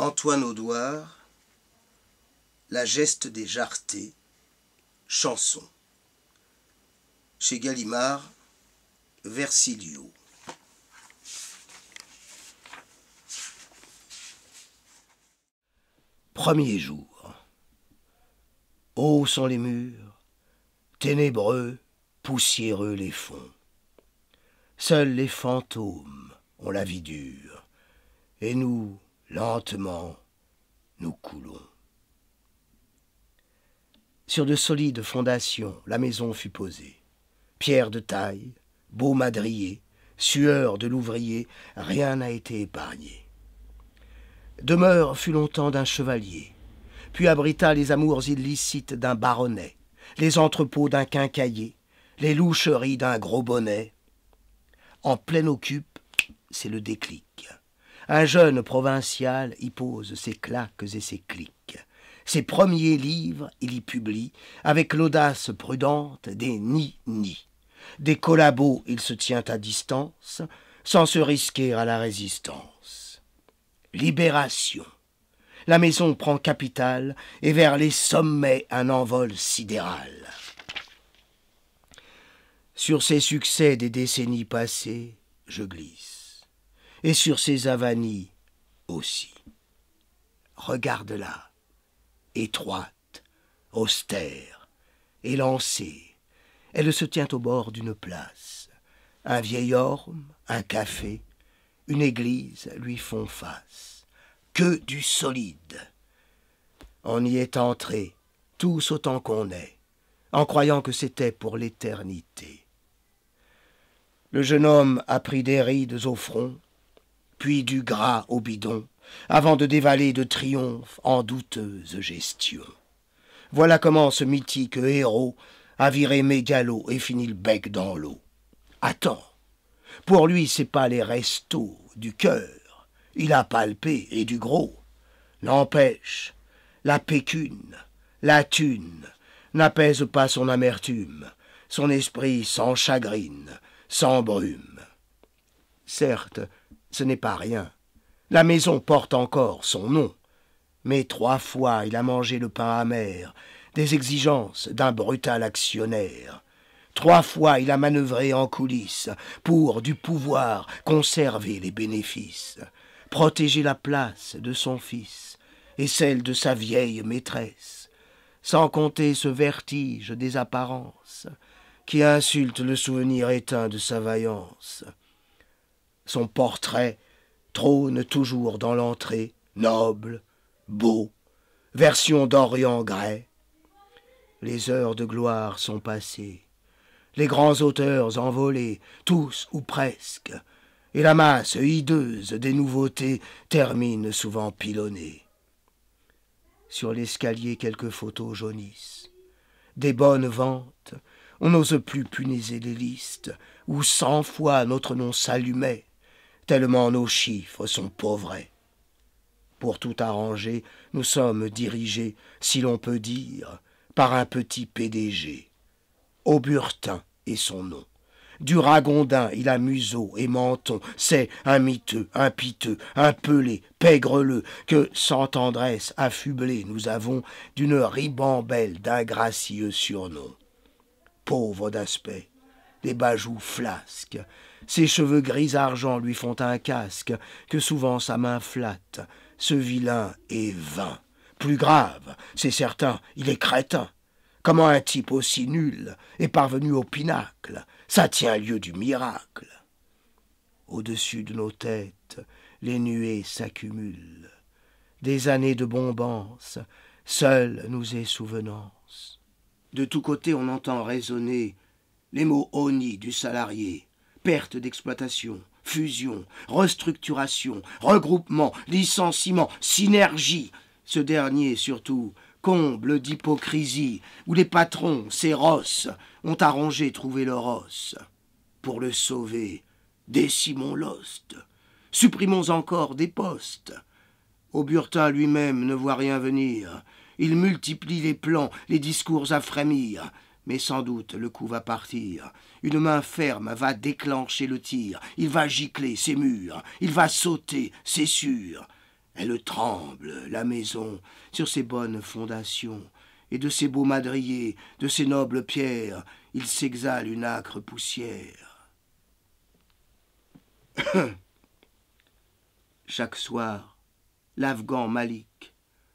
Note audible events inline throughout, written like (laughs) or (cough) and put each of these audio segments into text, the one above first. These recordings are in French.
Antoine Audouard, La geste des Jartés, chanson. Chez Gallimard, Versilio. Premier jour. Hauts sont les murs, ténébreux, poussiéreux les fonds. Seuls les fantômes ont la vie dure, et nous, Lentement, nous coulons. Sur de solides fondations, la maison fut posée. Pierre de taille, beau madrier, sueur de l'ouvrier, rien n'a été épargné. Demeure fut longtemps d'un chevalier, puis abrita les amours illicites d'un baronnet, les entrepôts d'un quincailler, les loucheries d'un gros bonnet. En pleine occupe, c'est le déclic. Un jeune provincial y pose ses claques et ses clics. Ses premiers livres, il y publie, avec l'audace prudente des ni-ni. Des collabos, il se tient à distance, sans se risquer à la résistance. Libération. La maison prend capitale et vers les sommets un envol sidéral. Sur ces succès des décennies passées, je glisse et sur ses avanies aussi. Regarde-la, étroite, austère, élancée. Elle se tient au bord d'une place. Un vieil orme, un café, une église lui font face. Que du solide. On y est entré, tous autant qu'on est, en croyant que c'était pour l'éternité. Le jeune homme a pris des rides au front, puis du gras au bidon, avant de dévaler de triomphe en douteuse gestion. Voilà comment ce mythique héros a viré mégalo et fini le bec dans l'eau. Attends, pour lui, c'est pas les restos, du cœur. Il a palpé et du gros. N'empêche, la pécune, la thune, n'apaise pas son amertume, son esprit sans chagrine, sans brume. Certes, ce n'est pas rien. La maison porte encore son nom. Mais trois fois il a mangé le pain amer, des exigences d'un brutal actionnaire. Trois fois il a manœuvré en coulisses pour, du pouvoir, conserver les bénéfices, protéger la place de son fils et celle de sa vieille maîtresse, sans compter ce vertige des apparences qui insulte le souvenir éteint de sa vaillance. Son portrait trône toujours dans l'entrée, noble, beau, version d'Orient grès. Les heures de gloire sont passées, les grands auteurs envolés, tous ou presque, et la masse hideuse des nouveautés termine souvent pilonnée. Sur l'escalier, quelques photos jaunissent. Des bonnes ventes, on n'ose plus puniser les listes, où cent fois notre nom s'allumait tellement nos chiffres sont pauvres. Pour tout arranger, nous sommes dirigés, si l'on peut dire, par un petit PDG. Auburtin est son nom. Du Ragondin, il a museau et menton. C'est un miteux, un piteux, un pelé, Pègreleux, que, sans tendresse affublée, nous avons d'une ribambelle d'un gracieux surnom. Pauvre d'aspect, des bajoux flasques, ses cheveux gris-argent lui font un casque que souvent sa main flatte. Ce vilain est vain. Plus grave, c'est certain, il est crétin. Comment un type aussi nul est parvenu au pinacle Ça tient lieu du miracle. Au-dessus de nos têtes, les nuées s'accumulent. Des années de bombance, seules nous est souvenance. De tous côtés, on entend résonner les mots honnis du salarié, perte d'exploitation, fusion, restructuration, regroupement, licenciement, synergie. Ce dernier, surtout, comble d'hypocrisie, où les patrons, ces rosses, ont arrangé trouver leur os. Pour le sauver, décimons l'ost, supprimons encore des postes. Auburtin lui-même ne voit rien venir. Il multiplie les plans, les discours à frémir. Mais sans doute le coup va partir. Une main ferme va déclencher le tir. Il va gicler, c'est murs. Il va sauter, c'est sûr. Elle tremble, la maison, sur ses bonnes fondations. Et de ses beaux madriers, de ses nobles pierres, il s'exhale une âcre poussière. (coughs) Chaque soir, l'Afghan Malik,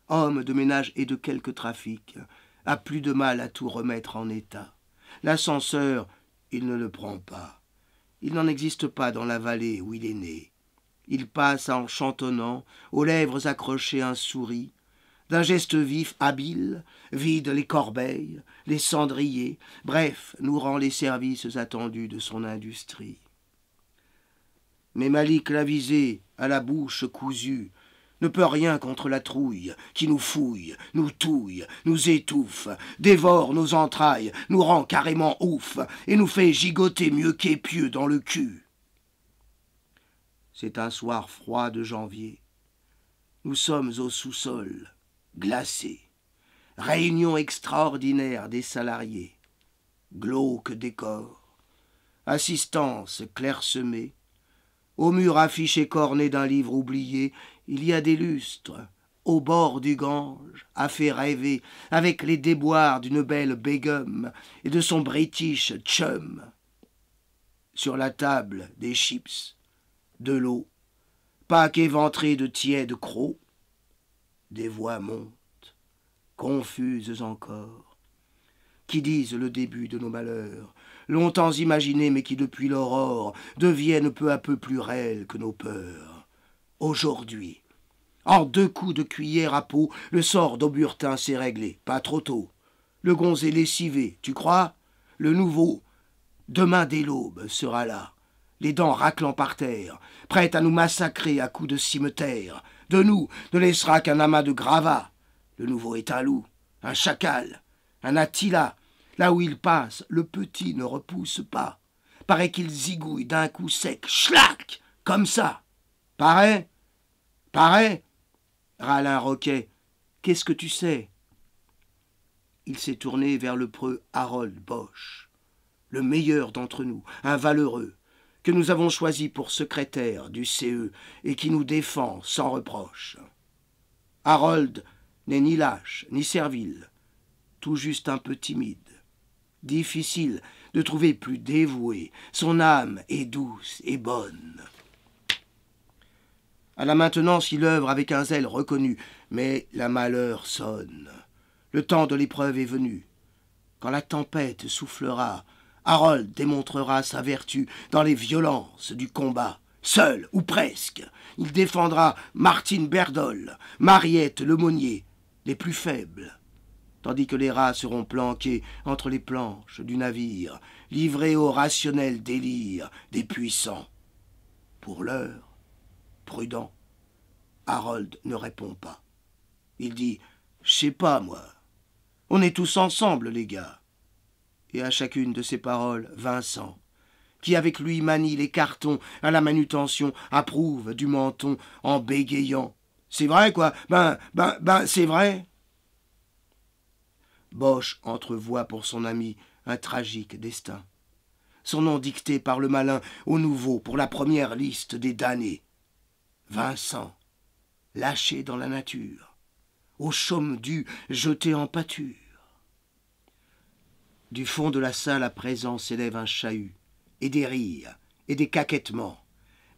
homme de ménage et de quelque trafic, a plus de mal à tout remettre en état. L'ascenseur, il ne le prend pas. Il n'en existe pas dans la vallée où il est né. Il passe en chantonnant, aux lèvres accrochées un souris, d'un geste vif, habile, vide les corbeilles, les cendriers, bref, nous rend les services attendus de son industrie. Mais Malik l'a visée, à la bouche cousue, ne peut rien contre la trouille qui nous fouille, nous touille, nous étouffe, dévore nos entrailles, nous rend carrément ouf et nous fait gigoter mieux qu'épieux dans le cul. C'est un soir froid de janvier. Nous sommes au sous-sol, glacés. Réunion extraordinaire des salariés. Glauque décor. Assistance clairsemée. Au mur affiché corné d'un livre oublié il y a des lustres, au bord du Gange, à fait rêver, avec les déboires d'une belle Begum et de son British chum. Sur la table, des chips, de l'eau, Pâques éventré de tièdes crocs, des voix montent, confuses encore, qui disent le début de nos malheurs, longtemps imaginés mais qui depuis l'aurore deviennent peu à peu plus réels que nos peurs aujourd'hui. En deux coups de cuillère à peau, le sort d'Auburtin s'est réglé, pas trop tôt. Le est lessivé, tu crois Le nouveau, demain dès l'aube, sera là, les dents raclant par terre, prêt à nous massacrer à coups de cimetière. De nous ne laissera qu'un amas de gravats. Le nouveau est un loup, un chacal, un Attila. Là où il passe, le petit ne repousse pas. Paraît qu'il zigouille d'un coup sec, schlac, comme ça. Paraît Paraît râla Roquet. Qu'est-ce que tu sais Il s'est tourné vers le preux Harold Bosch, le meilleur d'entre nous, un valeureux, que nous avons choisi pour secrétaire du CE et qui nous défend sans reproche. Harold n'est ni lâche, ni servile, tout juste un peu timide. Difficile de trouver plus dévoué, son âme est douce et bonne. À la maintenance, il œuvre avec un zèle reconnu, mais la malheur sonne. Le temps de l'épreuve est venu. Quand la tempête soufflera, Harold démontrera sa vertu dans les violences du combat. Seul, ou presque, il défendra Martine Berdol, Mariette Lemonnier, les plus faibles, tandis que les rats seront planqués entre les planches du navire, livrés au rationnel délire des puissants. Pour l'heure, prudent. Harold ne répond pas. Il dit Je sais pas, moi. On est tous ensemble, les gars. Et à chacune de ces paroles, Vincent, qui avec lui manie les cartons à la manutention, approuve du menton en bégayant. C'est vrai, quoi Ben, ben, ben, c'est vrai. Bosch entrevoit pour son ami un tragique destin. Son nom dicté par le malin au nouveau pour la première liste des damnés. Vincent, lâché dans la nature, au chaume du jeté en pâture. Du fond de la salle à présent s'élève un chahut, et des rires, et des caquettements.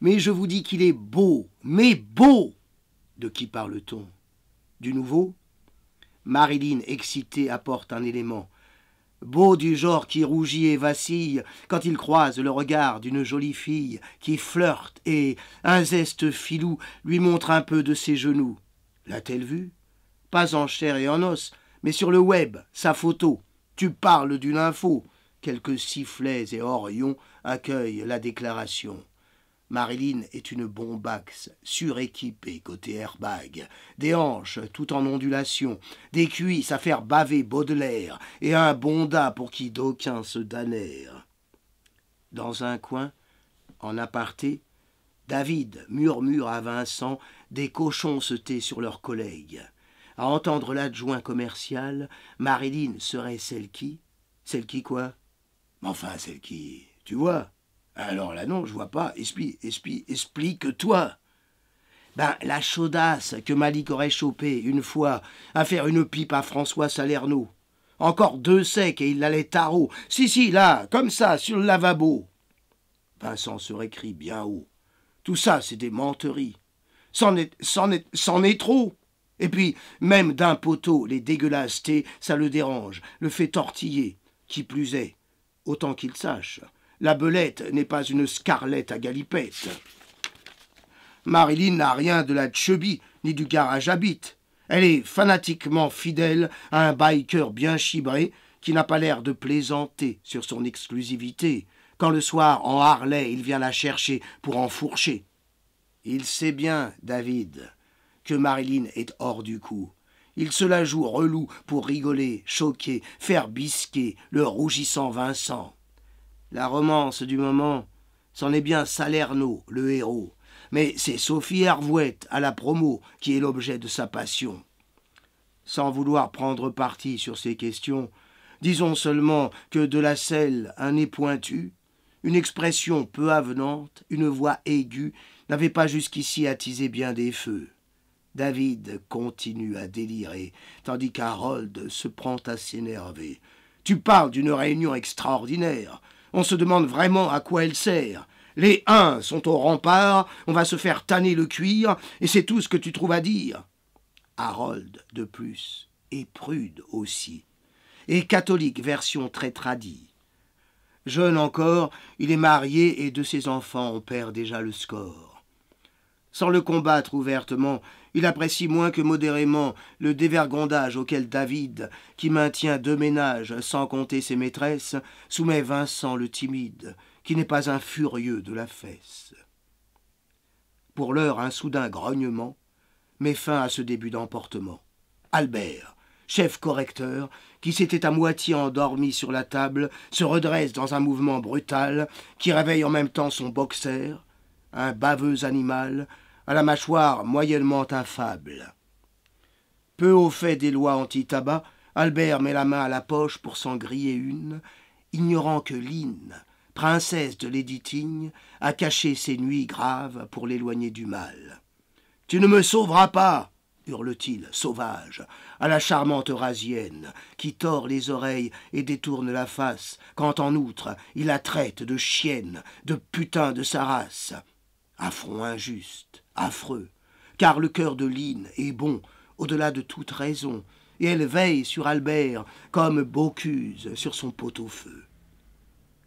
Mais je vous dis qu'il est beau, mais beau De qui parle-t-on Du nouveau Marilyn, excitée, apporte un élément beau du genre qui rougit et vacille quand il croise le regard d'une jolie fille qui flirte et, un zeste filou, lui montre un peu de ses genoux. L'a-t-elle vue Pas en chair et en os, mais sur le web, sa photo. Tu parles d'une info. Quelques sifflets et orions accueillent la déclaration. Marilyn est une bombax suréquipée côté airbag, des hanches tout en ondulation, des cuisses à faire baver Baudelaire et un bondat pour qui d'aucuns se damnèrent. Dans un coin, en aparté, David murmure à Vincent des cochons se taient sur leurs collègues. À entendre l'adjoint commercial, Marilyn serait celle qui Celle qui quoi Enfin, celle qui, tu vois alors là, non, je vois pas. Explique, explique, explique-toi. Ben, la chaudasse que Malik aurait chopée une fois à faire une pipe à François Salerno. Encore deux secs et il allait tarot. Si, si, là, comme ça, sur le lavabo. Vincent se récrit bien haut. Tout ça, c'est des menteries. C'en est, c'en est, c'en est trop. Et puis, même d'un poteau, les dégueulasses ça le dérange, le fait tortiller. Qui plus est, autant qu'il sache, la belette n'est pas une scarlette à galipette. Marilyn n'a rien de la chubby ni du garage habite. Elle est fanatiquement fidèle à un biker bien chibré qui n'a pas l'air de plaisanter sur son exclusivité. Quand le soir, en Harley, il vient la chercher pour enfourcher. Il sait bien, David, que Marilyn est hors du coup. Il se la joue relou pour rigoler, choquer, faire bisquer le rougissant Vincent. La romance du moment, c'en est bien Salerno, le héros. Mais c'est Sophie Arvouette, à la promo, qui est l'objet de sa passion. Sans vouloir prendre parti sur ces questions, disons seulement que de la selle, un nez pointu, une expression peu avenante, une voix aiguë, n'avait pas jusqu'ici attisé bien des feux. David continue à délirer, tandis qu'Harold se prend à s'énerver. Tu parles d'une réunion extraordinaire on se demande vraiment à quoi elle sert. Les uns sont au rempart, on va se faire tanner le cuir, et c'est tout ce que tu trouves à dire. Harold, de plus, est prude aussi, et catholique version très tradie. Jeune encore, il est marié et de ses enfants on perd déjà le score sans le combattre ouvertement, il apprécie moins que modérément le dévergondage auquel David, qui maintient deux ménages sans compter ses maîtresses, soumet Vincent le timide, qui n'est pas un furieux de la fesse. Pour l'heure, un soudain grognement met fin à ce début d'emportement. Albert, chef correcteur, qui s'était à moitié endormi sur la table, se redresse dans un mouvement brutal qui réveille en même temps son boxeur, un baveux animal à la mâchoire moyennement affable, Peu au fait des lois anti-tabac, Albert met la main à la poche pour s'en griller une, ignorant que Lynn, princesse de l'éditigne, a caché ses nuits graves pour l'éloigner du mal. Tu ne me sauveras pas hurle-t-il, sauvage, à la charmante eurasienne, qui tord les oreilles et détourne la face, quand en outre il la traite de chienne, de putain de sa race. Affront injuste affreux, car le cœur de Lynn est bon au-delà de toute raison, et elle veille sur Albert comme Bocuse sur son pot-au-feu.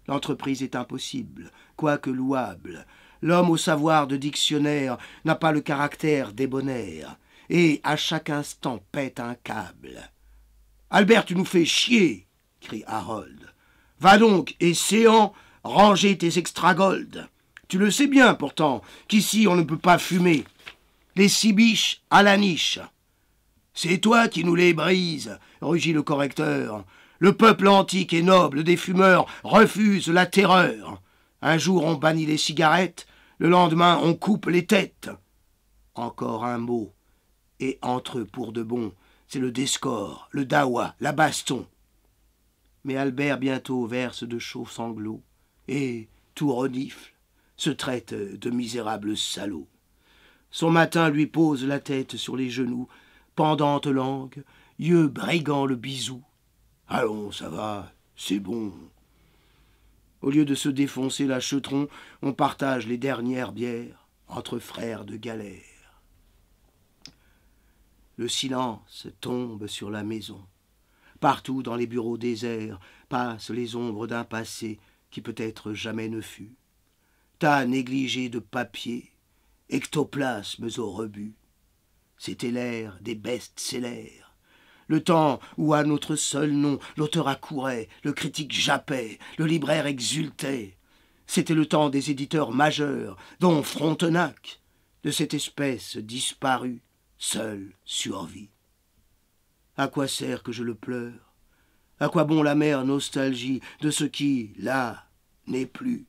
L'entreprise est impossible, quoique louable. L'homme au savoir de dictionnaire n'a pas le caractère débonnaire, et à chaque instant pète un câble. Albert, tu nous fais chier crie Harold. Va donc, et séant, ranger tes extragold. Tu le sais bien pourtant qu'ici on ne peut pas fumer. Les sibiches à la niche. C'est toi qui nous les brises, rugit le correcteur. Le peuple antique et noble des fumeurs refuse la terreur. Un jour on bannit les cigarettes, le lendemain on coupe les têtes. Encore un mot, et entre eux pour de bon, c'est le descor, le dawa, la baston. Mais Albert bientôt verse de chauds sanglots, et tout renifle se traite de misérable salaud. Son matin lui pose la tête sur les genoux, pendante langue, yeux bréguant le bisou. Allons, ça va, c'est bon. Au lieu de se défoncer la chetron, on partage les dernières bières entre frères de galère. Le silence tombe sur la maison. Partout dans les bureaux déserts passent les ombres d'un passé qui peut-être jamais ne fut tas négligé de papier, ectoplasmes au rebut. C'était l'ère des best-sellers, le temps où à notre seul nom l'auteur accourait, le critique jappait, le libraire exultait. C'était le temps des éditeurs majeurs, dont Frontenac, de cette espèce disparue, seule survit. À quoi sert que je le pleure À quoi bon la mère nostalgie de ce qui, là, n'est plus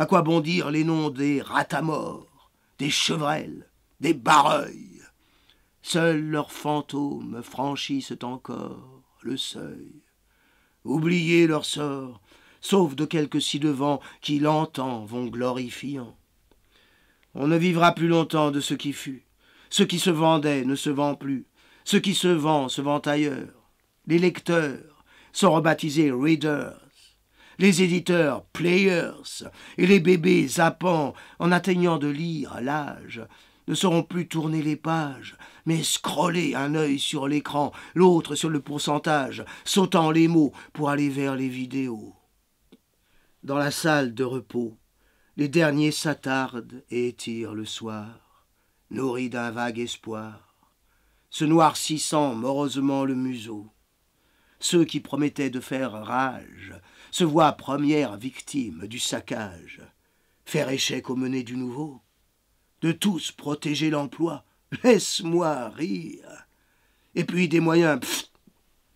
à quoi bondir les noms des ratamores, des chevrelles, des bareuils Seuls leurs fantômes franchissent encore le seuil. Oubliez leur sort, sauf de quelques ci-devant qui l'entend vont glorifiant. On ne vivra plus longtemps de ce qui fut. Ce qui se vendait ne se vend plus. Ce qui se vend se vend ailleurs. Les lecteurs sont rebaptisés readers les éditeurs players et les bébés zappants en atteignant de lire l'âge ne sauront plus tourner les pages, mais scroller un œil sur l'écran, l'autre sur le pourcentage, sautant les mots pour aller vers les vidéos. Dans la salle de repos, les derniers s'attardent et étirent le soir, nourris d'un vague espoir, se noircissant morosement le museau. Ceux qui promettaient de faire rage se voit première victime du saccage. Faire échec aux menées du nouveau, de tous protéger l'emploi, laisse-moi rire. Et puis des moyens,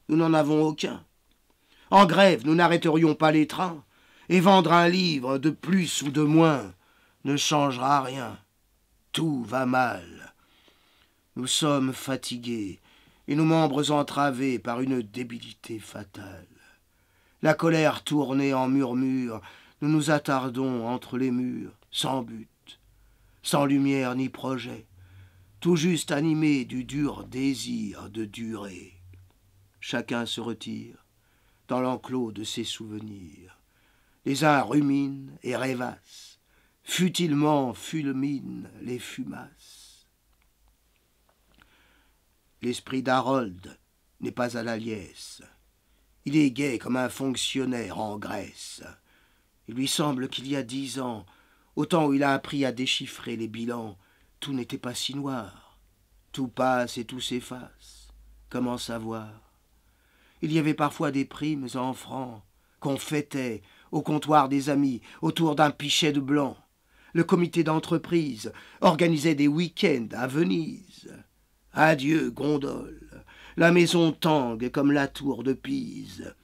nous n'en avons aucun. En grève, nous n'arrêterions pas les trains, et vendre un livre de plus ou de moins ne changera rien. Tout va mal. Nous sommes fatigués et nos membres entravés par une débilité fatale la colère tournée en murmure, nous nous attardons entre les murs, sans but, sans lumière ni projet, tout juste animé du dur désir de durer. Chacun se retire dans l'enclos de ses souvenirs. Les uns ruminent et rêvassent, futilement fulminent les fumasses. L'esprit d'Harold n'est pas à la liesse. Il est gai comme un fonctionnaire en Grèce. Il lui semble qu'il y a dix ans, au temps où il a appris à déchiffrer les bilans, tout n'était pas si noir. Tout passe et tout s'efface. Comment savoir Il y avait parfois des primes en francs qu'on fêtait au comptoir des amis, autour d'un pichet de blanc. Le comité d'entreprise organisait des week-ends à Venise. Adieu, gondole la maison tangue comme la tour de Pise,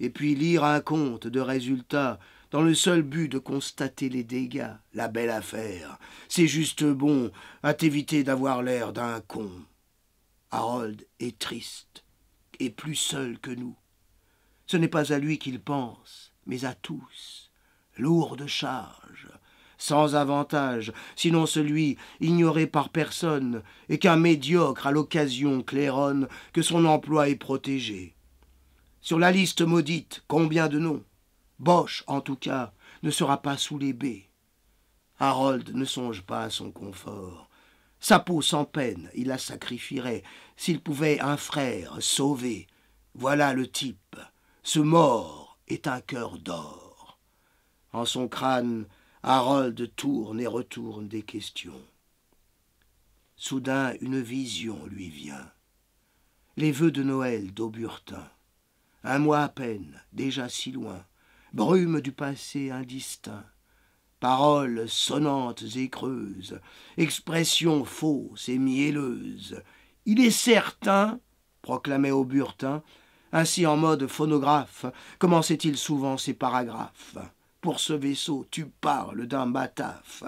et puis lire un compte de résultats dans le seul but de constater les dégâts, la belle affaire. C'est juste bon à t'éviter d'avoir l'air d'un con. Harold est triste et plus seul que nous. Ce n'est pas à lui qu'il pense, mais à tous. Lourde charge sans avantage, sinon celui, ignoré par personne, et qu'un médiocre à l'occasion claironne que son emploi est protégé. Sur la liste maudite, combien de noms Bosch, en tout cas, ne sera pas sous les baies. Harold ne songe pas à son confort. Sa peau sans peine, il la sacrifierait, s'il pouvait un frère sauver. Voilà le type. Ce mort est un cœur d'or. En son crâne, Harold tourne et retourne des questions. Soudain, une vision lui vient. Les vœux de Noël d'Auburtin. Un mois à peine, déjà si loin, brume du passé indistinct, paroles sonnantes et creuses, expressions fausses et mielleuses. Il est certain, proclamait Auburtin, ainsi en mode phonographe, commençait-il souvent ses paragraphes. Pour ce vaisseau, tu parles d'un mataf.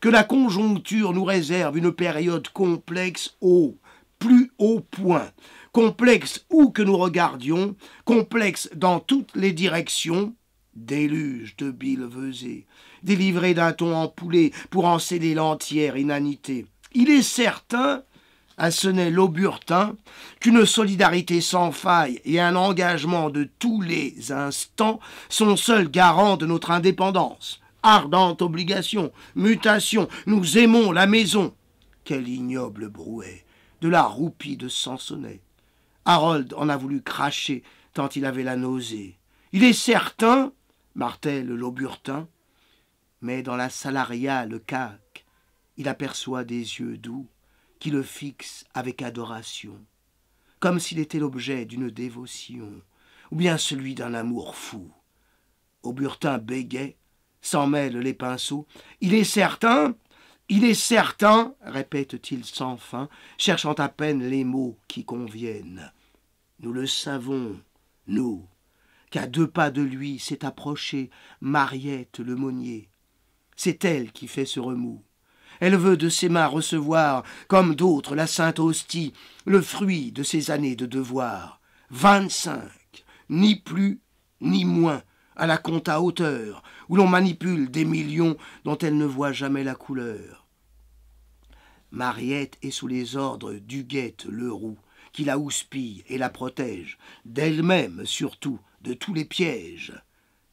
Que la conjoncture nous réserve une période complexe au plus haut point, complexe où que nous regardions, complexe dans toutes les directions, déluge de vesée, délivré d'un ton empoulé pour en céder l'entière inanité. Il est certain assenait l'Auburtin qu'une solidarité sans faille et un engagement de tous les instants sont seuls garants de notre indépendance. Ardente obligation, mutation, nous aimons la maison. Quel ignoble brouet, de la roupie de Sansonnet. Harold en a voulu cracher tant il avait la nausée. Il est certain, Martel, l'Auburtin, mais dans la salariale cac, il aperçoit des yeux doux qui le fixe avec adoration, comme s'il était l'objet d'une dévotion, ou bien celui d'un amour fou. Auburtin bégait, s'en mêle les pinceaux. Il est certain, il est certain, répète-t-il sans fin, cherchant à peine les mots qui conviennent. Nous le savons, nous, qu'à deux pas de lui s'est approchée Mariette le Monnier. C'est elle qui fait ce remous. Elle veut de ses mains recevoir, comme d'autres la sainte hostie, le fruit de ses années de devoir. Vingt-cinq, ni plus, ni moins, à la compte à hauteur, où l'on manipule des millions dont elle ne voit jamais la couleur. Mariette est sous les ordres d'Huguette Leroux, qui la houspille et la protège, d'elle-même surtout, de tous les pièges.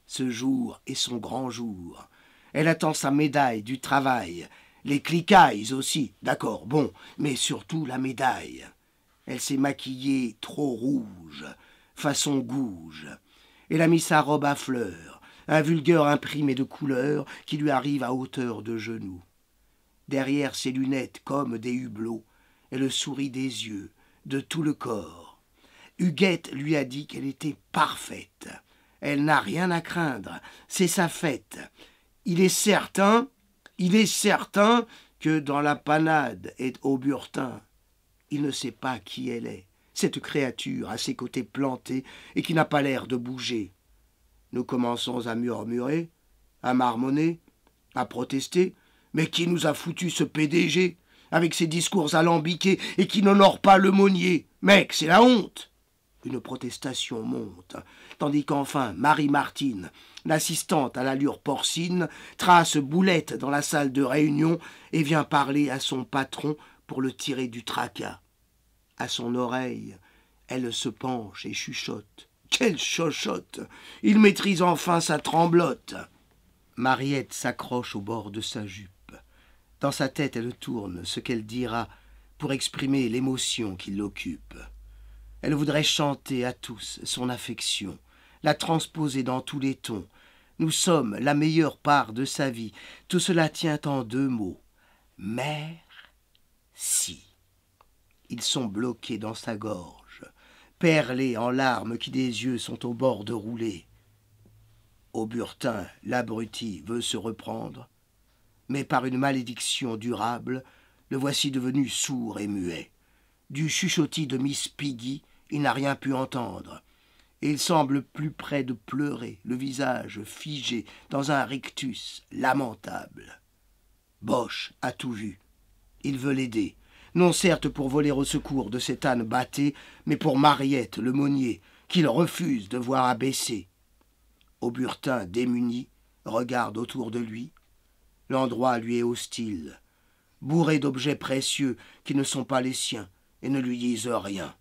Ce jour est son grand jour. Elle attend sa médaille du travail, les cliquailles aussi, d'accord, bon, mais surtout la médaille. Elle s'est maquillée trop rouge, façon gouge. Elle a mis sa robe à fleurs, un vulgaire imprimé de couleurs qui lui arrive à hauteur de genoux. Derrière ses lunettes comme des hublots, elle sourit des yeux, de tout le corps. Huguette lui a dit qu'elle était parfaite. Elle n'a rien à craindre, c'est sa fête. Il est certain, il est certain que dans la panade et au burtin, il ne sait pas qui elle est, cette créature à ses côtés plantée et qui n'a pas l'air de bouger. Nous commençons à murmurer, à marmonner, à protester. Mais qui nous a foutu ce PDG avec ses discours alambiqués et qui n'honore pas le monnier Mec, c'est la honte Une protestation monte, tandis qu'enfin Marie-Martine, L'assistante à l'allure porcine trace boulette dans la salle de réunion et vient parler à son patron pour le tirer du tracas. À son oreille, elle se penche et chuchote. Quelle chuchote Il maîtrise enfin sa tremblote. Mariette s'accroche au bord de sa jupe. Dans sa tête, elle tourne ce qu'elle dira pour exprimer l'émotion qui l'occupe. Elle voudrait chanter à tous son affection la transposer dans tous les tons. Nous sommes la meilleure part de sa vie. Tout cela tient en deux mots. Mère. Si. Ils sont bloqués dans sa gorge, perlés en larmes qui des yeux sont au bord de rouler. burtin, l'abruti, veut se reprendre, mais par une malédiction durable, le voici devenu sourd et muet. Du chuchotis de Miss Piggy, il n'a rien pu entendre et il semble plus près de pleurer, le visage figé dans un rictus lamentable. Bosch a tout vu. Il veut l'aider, non certes pour voler au secours de cette âne battée, mais pour Mariette, le monnier, qu'il refuse de voir abaissé. Auburtin, démuni, regarde autour de lui. L'endroit lui est hostile, bourré d'objets précieux qui ne sont pas les siens et ne lui disent rien.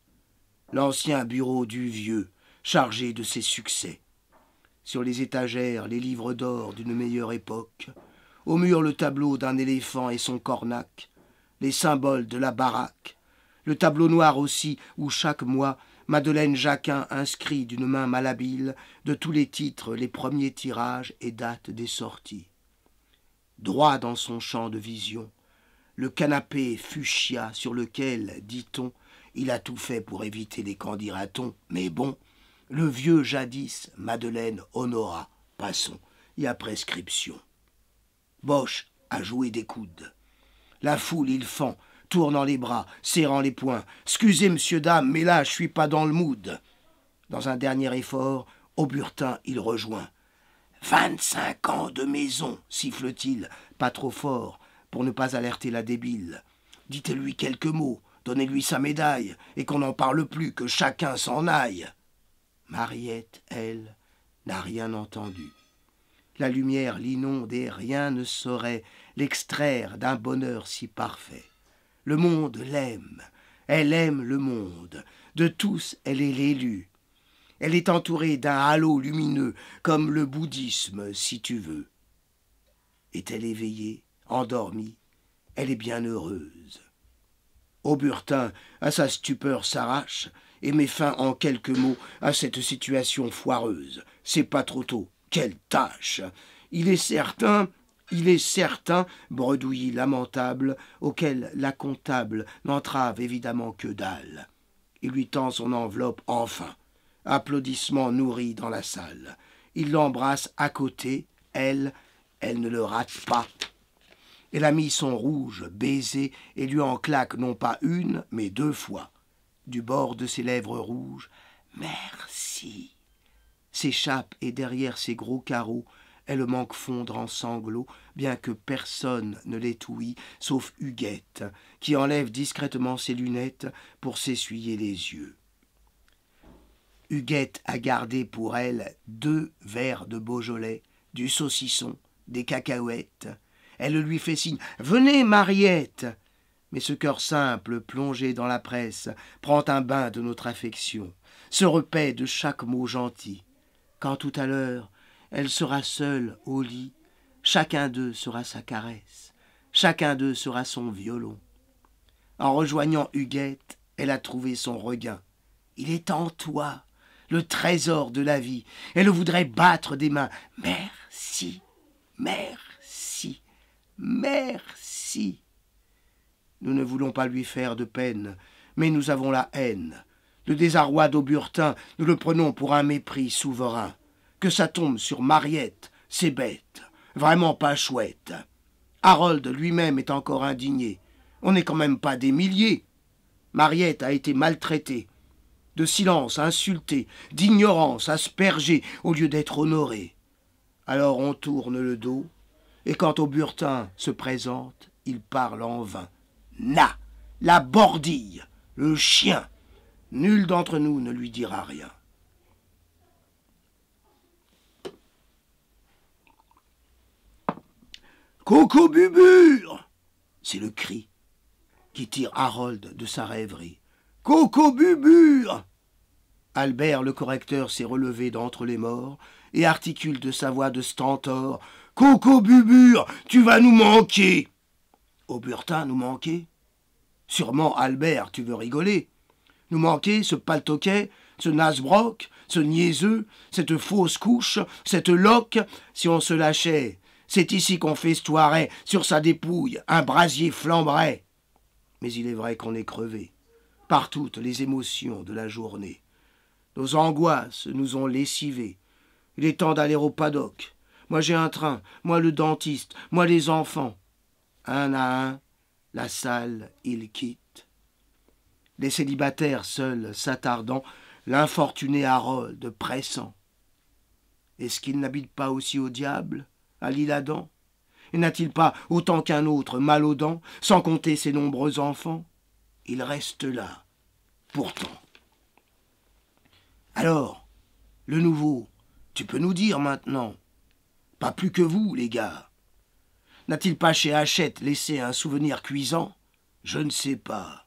L'ancien bureau du vieux, chargé de ses succès. Sur les étagères, les livres d'or d'une meilleure époque, au mur le tableau d'un éléphant et son cornac, les symboles de la baraque, le tableau noir aussi où chaque mois Madeleine Jacquin inscrit d'une main malhabile de tous les titres les premiers tirages et dates des sorties. Droit dans son champ de vision, le canapé fuchsia sur lequel, dit-on, il a tout fait pour éviter les candidatons, mais bon, le vieux jadis, Madeleine, Honora, passons, il y a prescription. Boche a joué des coudes. La foule, il fend, tournant les bras, serrant les poings. Excusez, monsieur, dame, mais là, je suis pas dans le mood. Dans un dernier effort, au il rejoint. Vingt-cinq ans de maison, siffle-t-il, pas trop fort, pour ne pas alerter la débile. Dites-lui quelques mots, donnez-lui sa médaille, et qu'on n'en parle plus, que chacun s'en aille. Mariette, elle, n'a rien entendu. La lumière l'inonde et rien ne saurait l'extraire d'un bonheur si parfait. Le monde l'aime, elle aime le monde, de tous elle est l'élue. Elle est entourée d'un halo lumineux, comme le bouddhisme, si tu veux. Est-elle éveillée, endormie Elle est bien heureuse. Auburtin, à sa stupeur, s'arrache, et met fin en quelques mots à cette situation foireuse. C'est pas trop tôt. Quelle tâche Il est certain il est certain, bredouillis lamentable, auquel la comptable n'entrave évidemment que dalle. Il lui tend son enveloppe enfin. Applaudissements nourris dans la salle. Il l'embrasse à côté, elle, elle ne le rate pas. Elle a mis son rouge baiser et lui en claque non pas une, mais deux fois du bord de ses lèvres rouges. Merci s'échappe et derrière ses gros carreaux, elle manque fondre en sanglots, bien que personne ne l'étouille, sauf Huguette, qui enlève discrètement ses lunettes pour s'essuyer les yeux. Huguette a gardé pour elle deux verres de Beaujolais, du saucisson, des cacahuètes. Elle lui fait signe Venez, Mariette mais ce cœur simple, plongé dans la presse, prend un bain de notre affection, se repaît de chaque mot gentil. Quand tout à l'heure, elle sera seule au lit, chacun d'eux sera sa caresse, chacun d'eux sera son violon. En rejoignant Huguette, elle a trouvé son regain. Il est en toi, le trésor de la vie. Elle voudrait battre des mains. Merci, merci, merci. Nous ne voulons pas lui faire de peine, mais nous avons la haine. Le désarroi d'Auburtin, nous le prenons pour un mépris souverain. Que ça tombe sur Mariette, c'est bête, vraiment pas chouette. Harold lui-même est encore indigné. On n'est quand même pas des milliers. Mariette a été maltraitée, de silence insultée, d'ignorance aspergée, au lieu d'être honorée. Alors on tourne le dos, et quand Auburtin se présente, il parle en vain. Na, la bordille, le chien. Nul d'entre nous ne lui dira rien. Coco Bubur C'est le cri qui tire Harold de sa rêverie. Coco Bubur Albert le correcteur s'est relevé d'entre les morts et articule de sa voix de stentor Coco bubure, tu vas nous manquer burtin, nous manquait. Sûrement, Albert, tu veux rigoler. Nous manquait ce paltoquet, ce nasbroc, ce niaiseux, cette fausse couche, cette loque, si on se lâchait. C'est ici qu'on festoirait, sur sa dépouille, un brasier flamberait. Mais il est vrai qu'on est crevé, par toutes les émotions de la journée. Nos angoisses nous ont lessivés. Il est temps d'aller au paddock. Moi j'ai un train, moi le dentiste, moi les enfants. Un à un, la salle il quitte. Les célibataires seuls s'attardant, l'infortuné Harold pressant. Est-ce qu'il n'habite pas aussi au diable, à l'île Adam Et n'a-t-il pas, autant qu'un autre, mal aux dents, sans compter ses nombreux enfants Il reste là, pourtant. Alors, le nouveau, tu peux nous dire maintenant Pas plus que vous, les gars. N'a-t-il pas chez Hachette laissé un souvenir cuisant Je ne sais pas.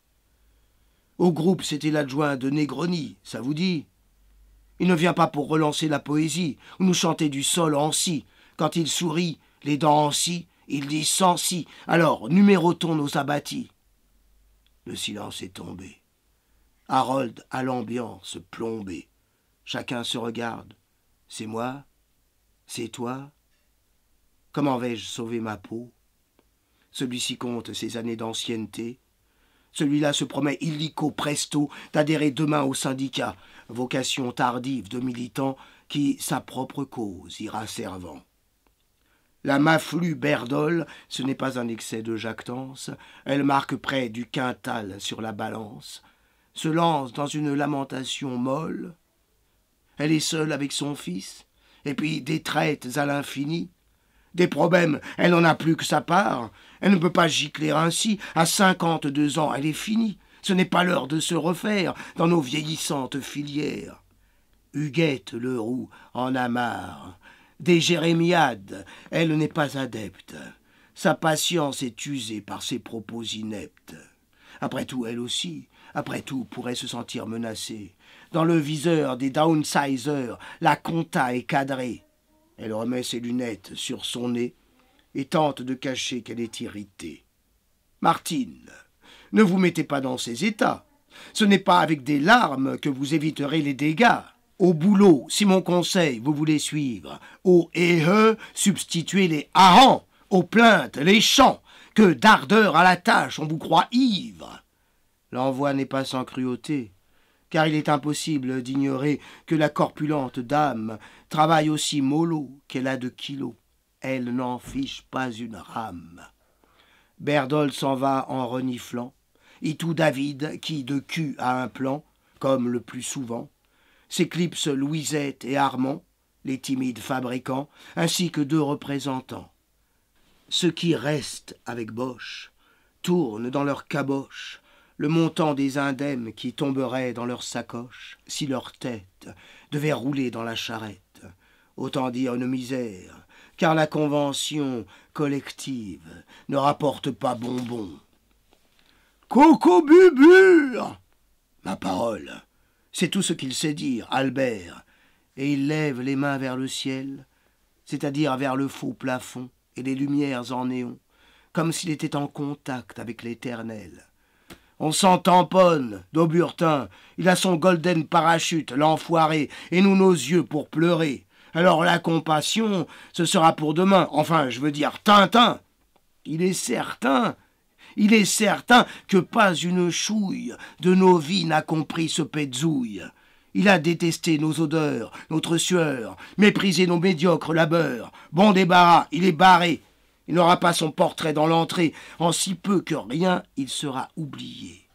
Au groupe, c'était l'adjoint de Negroni, ça vous dit Il ne vient pas pour relancer la poésie ou nous chanter du sol en si. Quand il sourit, les dents en si, il dit sans si. Alors, numérotons nos abattis. Le silence est tombé. Harold a l'ambiance plombée. Chacun se regarde. C'est moi C'est toi Comment vais-je sauver ma peau Celui-ci compte ses années d'ancienneté. Celui-là se promet illico presto d'adhérer demain au syndicat, vocation tardive de militant qui sa propre cause ira servant. La maflue berdole, ce n'est pas un excès de jactance, elle marque près du quintal sur la balance, se lance dans une lamentation molle. Elle est seule avec son fils, et puis des traites à l'infini, des problèmes, elle n'en a plus que sa part. Elle ne peut pas gicler ainsi. À 52 ans, elle est finie. Ce n'est pas l'heure de se refaire dans nos vieillissantes filières. Huguette Leroux en a marre. Des jérémiades, elle n'est pas adepte. Sa patience est usée par ses propos ineptes. Après tout, elle aussi, après tout, pourrait se sentir menacée. Dans le viseur des downsizers, la compta est cadrée. Elle remet ses lunettes sur son nez et tente de cacher qu'elle est irritée. Martine, ne vous mettez pas dans ces états. Ce n'est pas avec des larmes que vous éviterez les dégâts. Au boulot, si mon conseil vous voulez suivre, au et e, substituez les harengs, aux plaintes, les chants, que d'ardeur à la tâche on vous croit ivre. L'envoi n'est pas sans cruauté car il est impossible d'ignorer que la corpulente dame travaille aussi mollo qu'elle a de kilos. Elle n'en fiche pas une rame. Berdol s'en va en reniflant, et tout David, qui de cul a un plan, comme le plus souvent, s'éclipse Louisette et Armand, les timides fabricants, ainsi que deux représentants. Ceux qui restent avec Boche tournent dans leur caboche le montant des indemnes qui tomberaient dans leur sacoche si leur tête devait rouler dans la charrette. Autant dire une misère, car la convention collective ne rapporte pas bonbon. Coco bubure Ma parole, c'est tout ce qu'il sait dire, Albert, et il lève les mains vers le ciel, c'est-à-dire vers le faux plafond et les lumières en néon, comme s'il était en contact avec l'éternel. On s'en tamponne, d'Auburtin. Il a son golden parachute, l'enfoiré, et nous nos yeux pour pleurer. Alors la compassion, ce sera pour demain. Enfin, je veux dire, Tintin. Il est certain, il est certain que pas une chouille de nos vies n'a compris ce petzouille. Il a détesté nos odeurs, notre sueur, méprisé nos médiocres labeurs. Bon débarras, il est barré, il n'aura pas son portrait dans l'entrée. En si peu que rien, il sera oublié.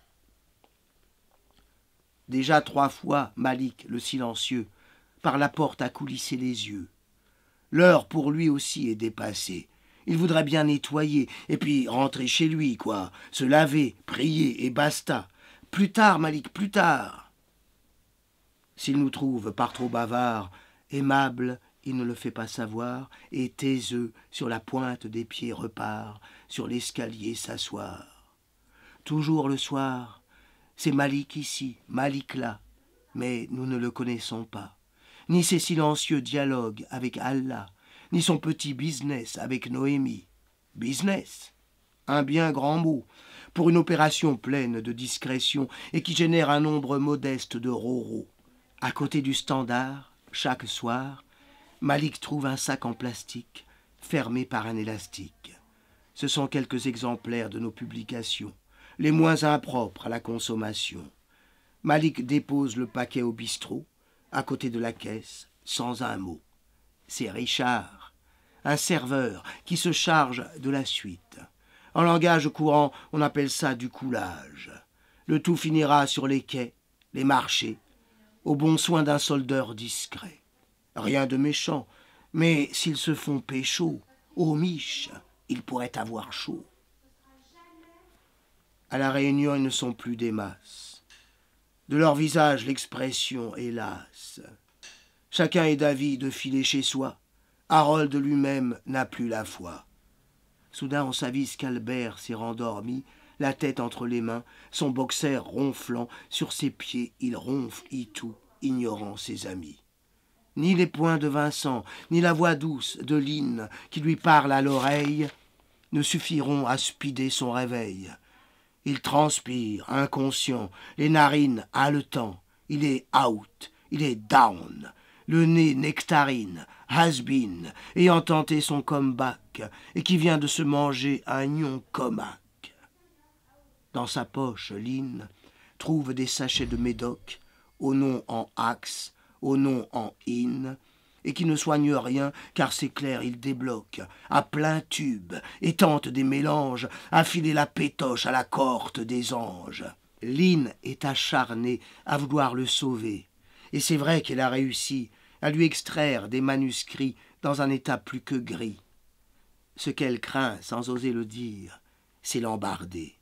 Déjà trois fois, Malik, le silencieux, par la porte a coulissé les yeux. L'heure pour lui aussi est dépassée. Il voudrait bien nettoyer, et puis rentrer chez lui, quoi, se laver, prier, et basta. Plus tard, Malik, plus tard. S'il nous trouve par trop bavard, aimable, il ne le fait pas savoir, et taiseux, sur la pointe des pieds repart, sur l'escalier s'asseoir. Toujours le soir, c'est Malik ici, Malik là, mais nous ne le connaissons pas, ni ses silencieux dialogues avec Allah, ni son petit business avec Noémie. Business un bien grand mot, pour une opération pleine de discrétion et qui génère un nombre modeste de roros. À côté du standard, chaque soir, Malik trouve un sac en plastique fermé par un élastique. Ce sont quelques exemplaires de nos publications, les moins impropres à la consommation. Malik dépose le paquet au bistrot, à côté de la caisse, sans un mot. C'est Richard, un serveur qui se charge de la suite. En langage courant, on appelle ça du coulage. Le tout finira sur les quais, les marchés, au bon soin d'un soldeur discret rien de méchant, mais s'ils se font pécho, ô miche, ils pourraient avoir chaud. À la Réunion, ils ne sont plus des masses. De leur visage, l'expression, hélas. Chacun est d'avis de filer chez soi. Harold lui-même n'a plus la foi. Soudain, on s'avise qu'Albert s'est rendormi, la tête entre les mains, son boxer ronflant, sur ses pieds, il ronfle, tout ignorant ses amis ni les poings de Vincent, ni la voix douce de Lynn qui lui parle à l'oreille ne suffiront à spider son réveil. Il transpire, inconscient, les narines haletant. Il est out, il est down, le nez nectarine, has been, ayant tenté son comeback, et qui vient de se manger un nion comac. Dans sa poche, Lynn trouve des sachets de médoc, au nom en axe, au nom en in, et qui ne soigne rien, car c'est clair, il débloque, à plein tube, et tente des mélanges, à filer la pétoche à la corte des anges. Lynn est acharnée à vouloir le sauver, et c'est vrai qu'elle a réussi à lui extraire des manuscrits dans un état plus que gris. Ce qu'elle craint, sans oser le dire, c'est l'embarder.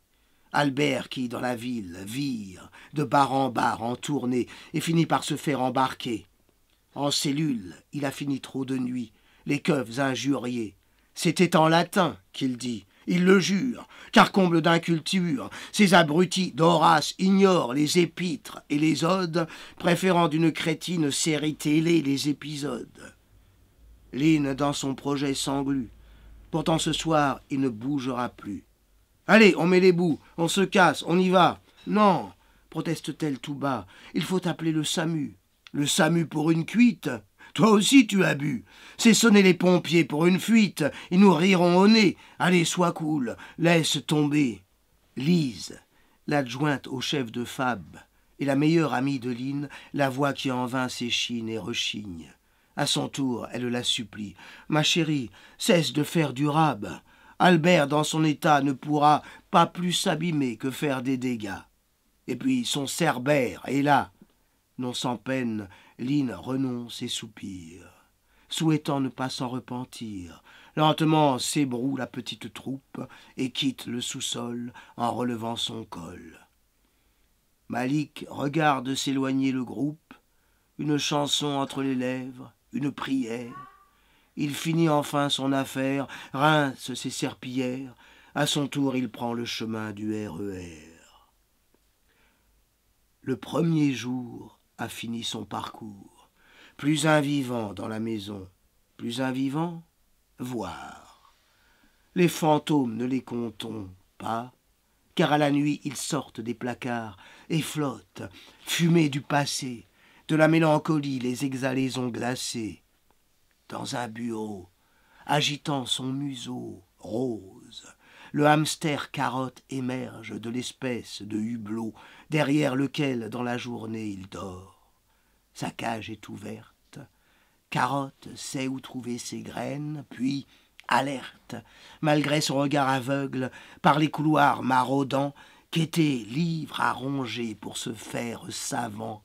Albert qui, dans la ville, vire de bar en bar en tournée et finit par se faire embarquer. En cellule, il a fini trop de nuit, les keufs injuriés. C'était en latin qu'il dit, il le jure, car comble d'inculture, ces abrutis d'Horace ignorent les épîtres et les odes, préférant d'une crétine série télé les épisodes. Lynn, dans son projet, sanglu, Pourtant ce soir, il ne bougera plus. Allez, on met les bouts, on se casse, on y va. Non, proteste-t-elle tout bas, il faut appeler le SAMU. Le SAMU pour une cuite Toi aussi tu as bu. C'est sonner les pompiers pour une fuite, ils nous riront au nez. Allez, sois cool, laisse tomber. Lise, l'adjointe au chef de Fab, et la meilleure amie de Lynn, la voix qui en vain s'échine et rechigne. À son tour, elle la supplie. Ma chérie, cesse de faire du rab. Albert, dans son état, ne pourra pas plus s'abîmer que faire des dégâts. Et puis son cerbère est là. Non sans peine, Lynn renonce et soupire. Souhaitant ne pas s'en repentir, lentement s'ébroue la petite troupe et quitte le sous-sol en relevant son col. Malik regarde s'éloigner le groupe, une chanson entre les lèvres, une prière, il finit enfin son affaire, rince ses serpillères, à son tour il prend le chemin du RER. E le premier jour a fini son parcours, plus un vivant dans la maison, plus un vivant, voir. Les fantômes ne les comptons pas, car à la nuit ils sortent des placards et flottent, fumés du passé, de la mélancolie les exhalaisons glacées, dans un bureau, agitant son museau rose. Le hamster carotte émerge de l'espèce de hublot derrière lequel dans la journée il dort. Sa cage est ouverte. Carotte sait où trouver ses graines, puis alerte, malgré son regard aveugle, par les couloirs maraudants, qu'était livre à ronger pour se faire savant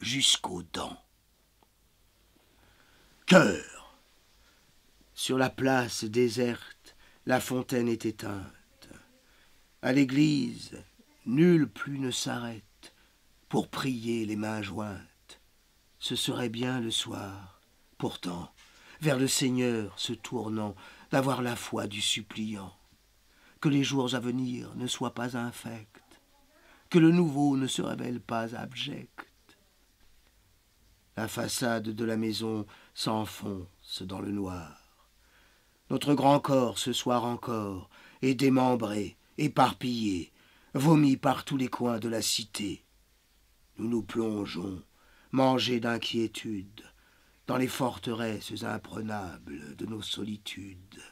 jusqu'aux dents. Sur la place déserte, la fontaine est éteinte. À l'église, nul plus ne s'arrête pour prier les mains jointes. Ce serait bien le soir, pourtant, vers le Seigneur se tournant, d'avoir la foi du suppliant. Que les jours à venir ne soient pas infects, que le nouveau ne se révèle pas abject. La façade de la maison s'enfonce dans le noir. Notre grand corps ce soir encore est démembré, éparpillé, vomi par tous les coins de la cité. Nous nous plongeons, mangés d'inquiétude, dans les forteresses imprenables de nos solitudes.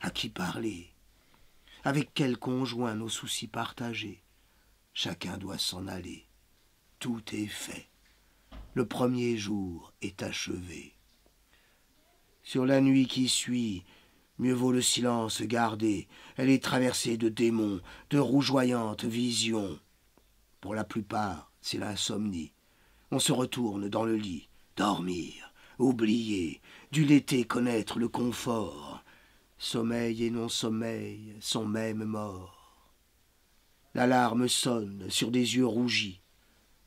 À qui parler Avec quel conjoint nos soucis partagés Chacun doit s'en aller. Tout est fait. Le premier jour est achevé. Sur la nuit qui suit, mieux vaut le silence garder. Elle est traversée de démons, de rougeoyantes visions. Pour la plupart, c'est l'insomnie. On se retourne dans le lit, dormir, oublier, du l'été connaître le confort. Sommeil et non-sommeil sont même morts. L'alarme sonne sur des yeux rougis.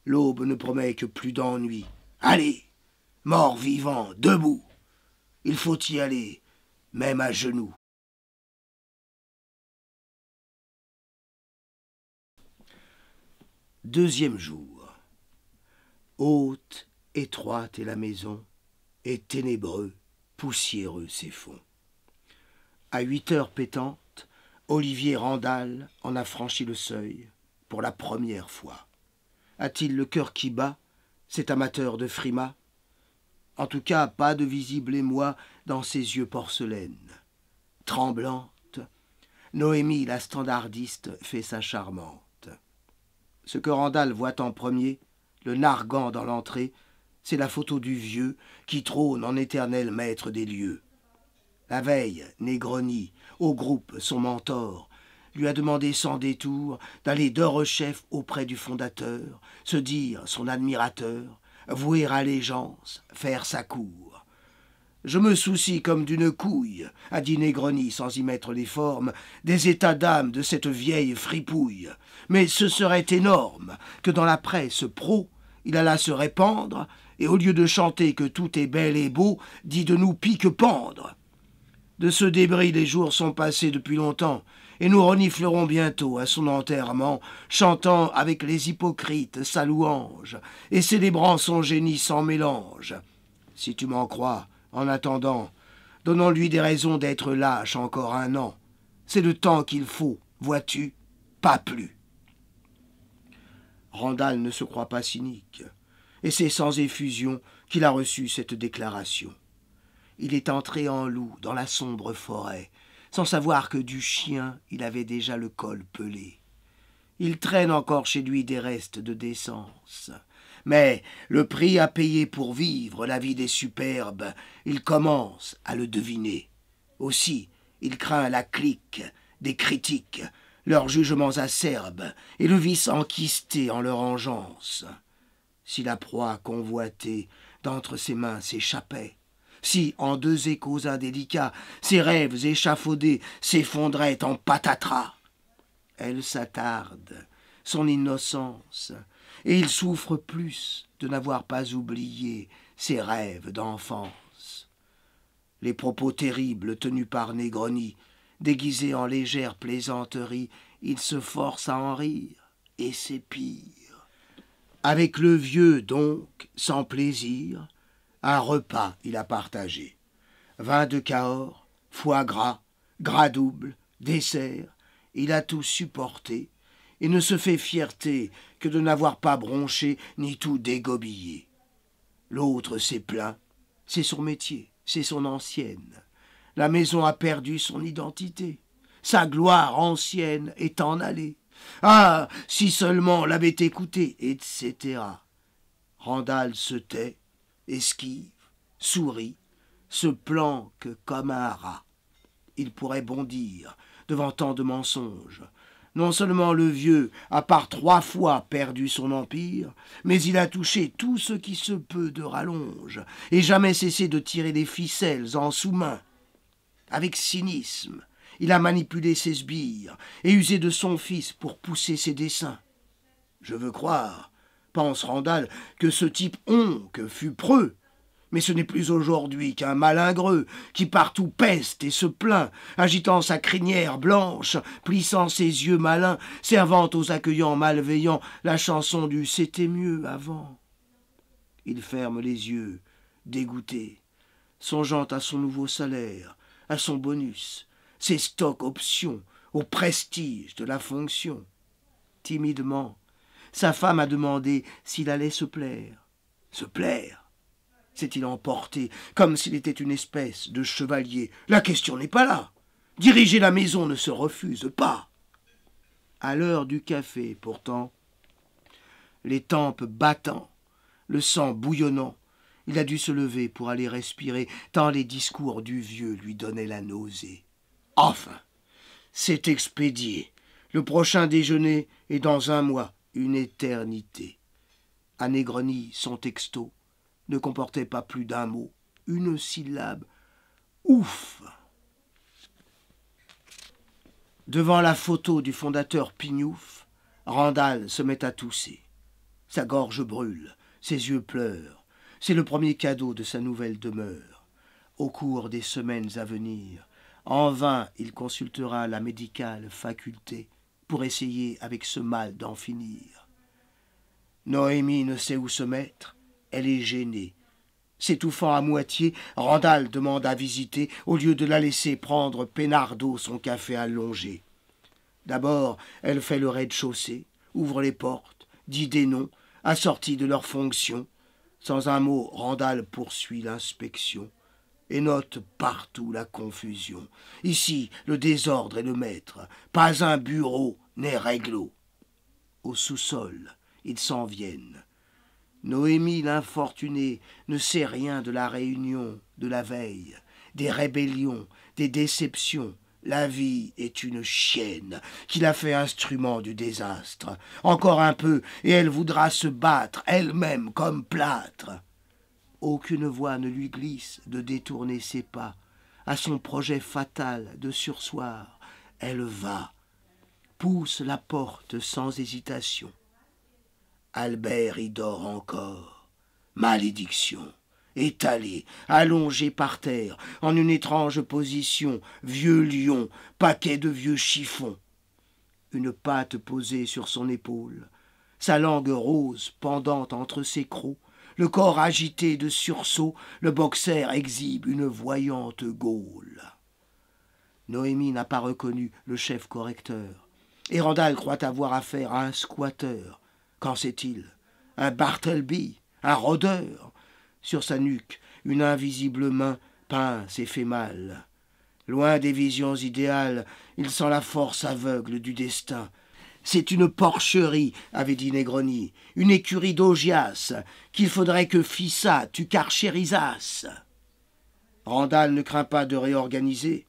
L'aube ne promet que plus d'ennui. Allez, mort vivant, debout il faut y aller, même à genoux. Deuxième jour. Haute, étroite est la maison, et ténébreux, poussiéreux ses fonds. À huit heures pétantes, Olivier Randal en a franchi le seuil pour la première fois. A-t-il le cœur qui bat, cet amateur de frimas en tout cas pas de visible émoi dans ses yeux porcelaines. Tremblante, Noémie, la standardiste, fait sa charmante. Ce que Randall voit en premier, le narguant dans l'entrée, c'est la photo du vieux qui trône en éternel maître des lieux. La veille, Negroni, au groupe, son mentor, lui a demandé sans détour d'aller d'heure chef auprès du fondateur, se dire son admirateur, vouer allégeance, faire sa cour. Je me soucie comme d'une couille, à dîner grenier sans y mettre les formes, des états d'âme de cette vieille fripouille. Mais ce serait énorme que dans la presse pro, il alla se répandre, et au lieu de chanter que tout est bel et beau, dit de nous pique-pendre. De ce débris les jours sont passés depuis longtemps, et nous reniflerons bientôt à son enterrement, chantant avec les hypocrites sa louange, et célébrant son génie sans mélange. Si tu m'en crois, en attendant, donnons-lui des raisons d'être lâche encore un an. C'est le temps qu'il faut, vois-tu, pas plus. Randall ne se croit pas cynique, et c'est sans effusion qu'il a reçu cette déclaration. Il est entré en loup dans la sombre forêt, sans savoir que du chien il avait déjà le col pelé. Il traîne encore chez lui des restes de décence. Mais le prix à payer pour vivre la vie des superbes, il commence à le deviner. Aussi, il craint la clique des critiques, leurs jugements acerbes et le vice enquisté en leur engeance. Si la proie convoitée d'entre ses mains s'échappait, si, en deux échos indélicats, ses rêves échafaudés s'effondraient en patatras. Elle s'attarde, son innocence, et il souffre plus de n'avoir pas oublié ses rêves d'enfance. Les propos terribles tenus par Negroni, déguisés en légère plaisanteries, il se force à en rire, et c'est pire. Avec le vieux, donc, sans plaisir, un repas il a partagé. Vin de Cahors, foie gras, gras double, dessert, il a tout supporté et ne se fait fierté que de n'avoir pas bronché ni tout dégobillé. L'autre s'est plaint, c'est son métier, c'est son ancienne. La maison a perdu son identité, sa gloire ancienne est en allée. Ah, si seulement l'avait écouté, etc. Randall se tait esquive, sourit, se planque comme un rat. Il pourrait bondir devant tant de mensonges. Non seulement le vieux a par trois fois perdu son empire, mais il a touché tout ce qui se peut de rallonge, et jamais cessé de tirer des ficelles en sous-main. Avec cynisme, il a manipulé ses sbires et usé de son fils pour pousser ses desseins. Je veux croire pense Randall, que ce type onque fut preux. Mais ce n'est plus aujourd'hui qu'un malingreux qui partout peste et se plaint, agitant sa crinière blanche, plissant ses yeux malins, servant aux accueillants malveillants la chanson du C'était mieux avant. Il ferme les yeux, dégoûté, songeant à son nouveau salaire, à son bonus, ses stocks options, au prestige de la fonction. Timidement, sa femme a demandé s'il allait se plaire. Se plaire S'est-il emporté comme s'il était une espèce de chevalier La question n'est pas là. Diriger la maison ne se refuse pas. À l'heure du café, pourtant, les tempes battant, le sang bouillonnant, il a dû se lever pour aller respirer, tant les discours du vieux lui donnaient la nausée. Enfin, c'est expédié. Le prochain déjeuner est dans un mois, une éternité. À son texto ne comportait pas plus d'un mot, une syllabe. Ouf Devant la photo du fondateur Pignouf, Randall se met à tousser. Sa gorge brûle, ses yeux pleurent. C'est le premier cadeau de sa nouvelle demeure. Au cours des semaines à venir, en vain il consultera la médicale faculté pour essayer avec ce mal d'en finir. Noémie ne sait où se mettre, elle est gênée. S'étouffant à moitié, Randall demande à visiter au lieu de la laisser prendre Pénardo son café allongé. D'abord, elle fait le rez-de-chaussée, ouvre les portes, dit des noms, assortis de leurs fonctions. Sans un mot, Randall poursuit l'inspection et note partout la confusion. Ici, le désordre est le maître. Pas un bureau n'est réglo. Au sous-sol, ils s'en viennent. Noémie l'infortunée ne sait rien de la réunion de la veille, des rébellions, des déceptions. La vie est une chienne qui l'a fait instrument du désastre. Encore un peu, et elle voudra se battre elle-même comme plâtre. Aucune voix ne lui glisse de détourner ses pas. À son projet fatal de sursoir, elle va, pousse la porte sans hésitation. Albert y dort encore. Malédiction étalé, allongé par terre, en une étrange position, vieux lion, paquet de vieux chiffons. Une patte posée sur son épaule, sa langue rose pendante entre ses crocs, le corps agité de sursaut, le boxeur exhibe une voyante gaule. Noémie n'a pas reconnu le chef correcteur, et croit avoir affaire à un squatteur. Qu'en sait-il Un Bartleby, un rôdeur. Sur sa nuque, une invisible main pince et fait mal. Loin des visions idéales, il sent la force aveugle du destin, c'est une porcherie, avait dit Negroni, une écurie d'Ogias, qu'il faudrait que Fissa tu carchérisasse. Randall ne craint pas de réorganiser,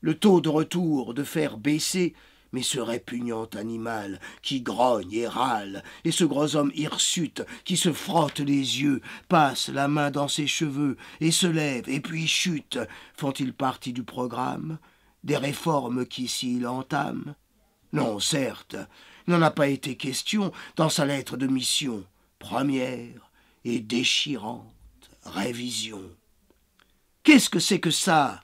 le taux de retour de faire baisser, mais ce répugnant animal qui grogne et râle, et ce gros homme hirsute qui se frotte les yeux, passe la main dans ses cheveux, et se lève, et puis chute, font-ils partie du programme Des réformes qu'ici il entame? Non, certes, n'en a pas été question dans sa lettre de mission, première et déchirante révision. Qu'est-ce que c'est que ça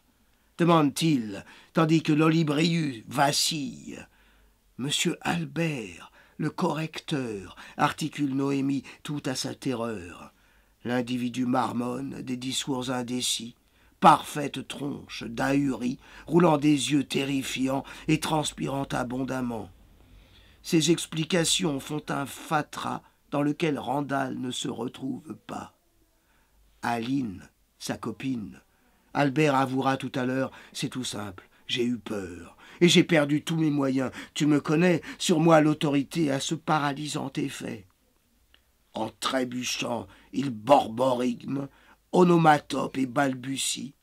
demande-t-il, tandis que l'olibriu vacille. Monsieur Albert, le correcteur, articule Noémie tout à sa terreur. L'individu marmonne des discours indécis, parfaite tronche d'ahuri, roulant des yeux terrifiants et transpirant abondamment. Ces explications font un fatras dans lequel Randall ne se retrouve pas. Aline, sa copine. Albert avouera tout à l'heure, c'est tout simple, j'ai eu peur, et j'ai perdu tous mes moyens. Tu me connais, sur moi l'autorité a ce paralysant effet. En trébuchant, il borborigme, onomatope et balbutie.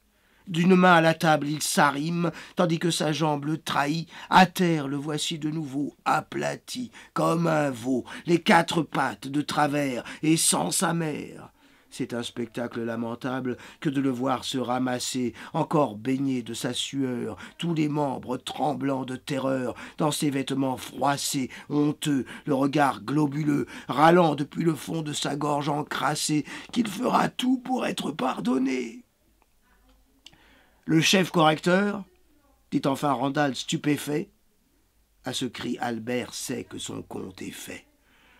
D'une main à la table, il s'arrime, tandis que sa jambe le trahit. À terre, le voici de nouveau aplati, comme un veau, les quatre pattes de travers et sans sa mère. C'est un spectacle lamentable que de le voir se ramasser, encore baigné de sa sueur, tous les membres tremblants de terreur, dans ses vêtements froissés, honteux, le regard globuleux, râlant depuis le fond de sa gorge encrassée, qu'il fera tout pour être pardonné. Le chef correcteur dit enfin Randall stupéfait. À ce cri, Albert sait que son compte est fait.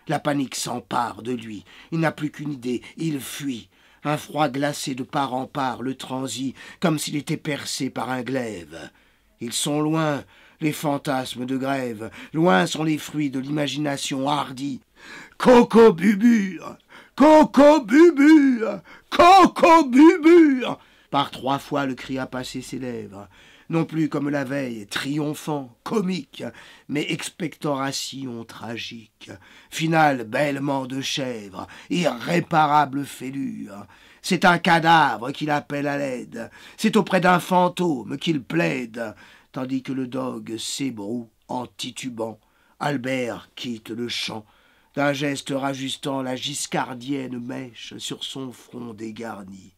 La panique s'empare de lui. Il n'a plus qu'une idée, il fuit. Un froid glacé de part en part le transit, comme s'il était percé par un glaive. Ils sont loin, les fantasmes de grève, loin sont les fruits de l'imagination hardie. Coco bubure Coco bubure Coco Par trois fois le cri a passé ses lèvres non plus comme la veille, triomphant, comique, mais expectoration tragique, Final, bêlement de chèvre, irréparable fêlure. C'est un cadavre qu'il appelle à l'aide, c'est auprès d'un fantôme qu'il plaide, tandis que le dogue s'ébroue en titubant. Albert quitte le champ, d'un geste rajustant la giscardienne mèche sur son front dégarni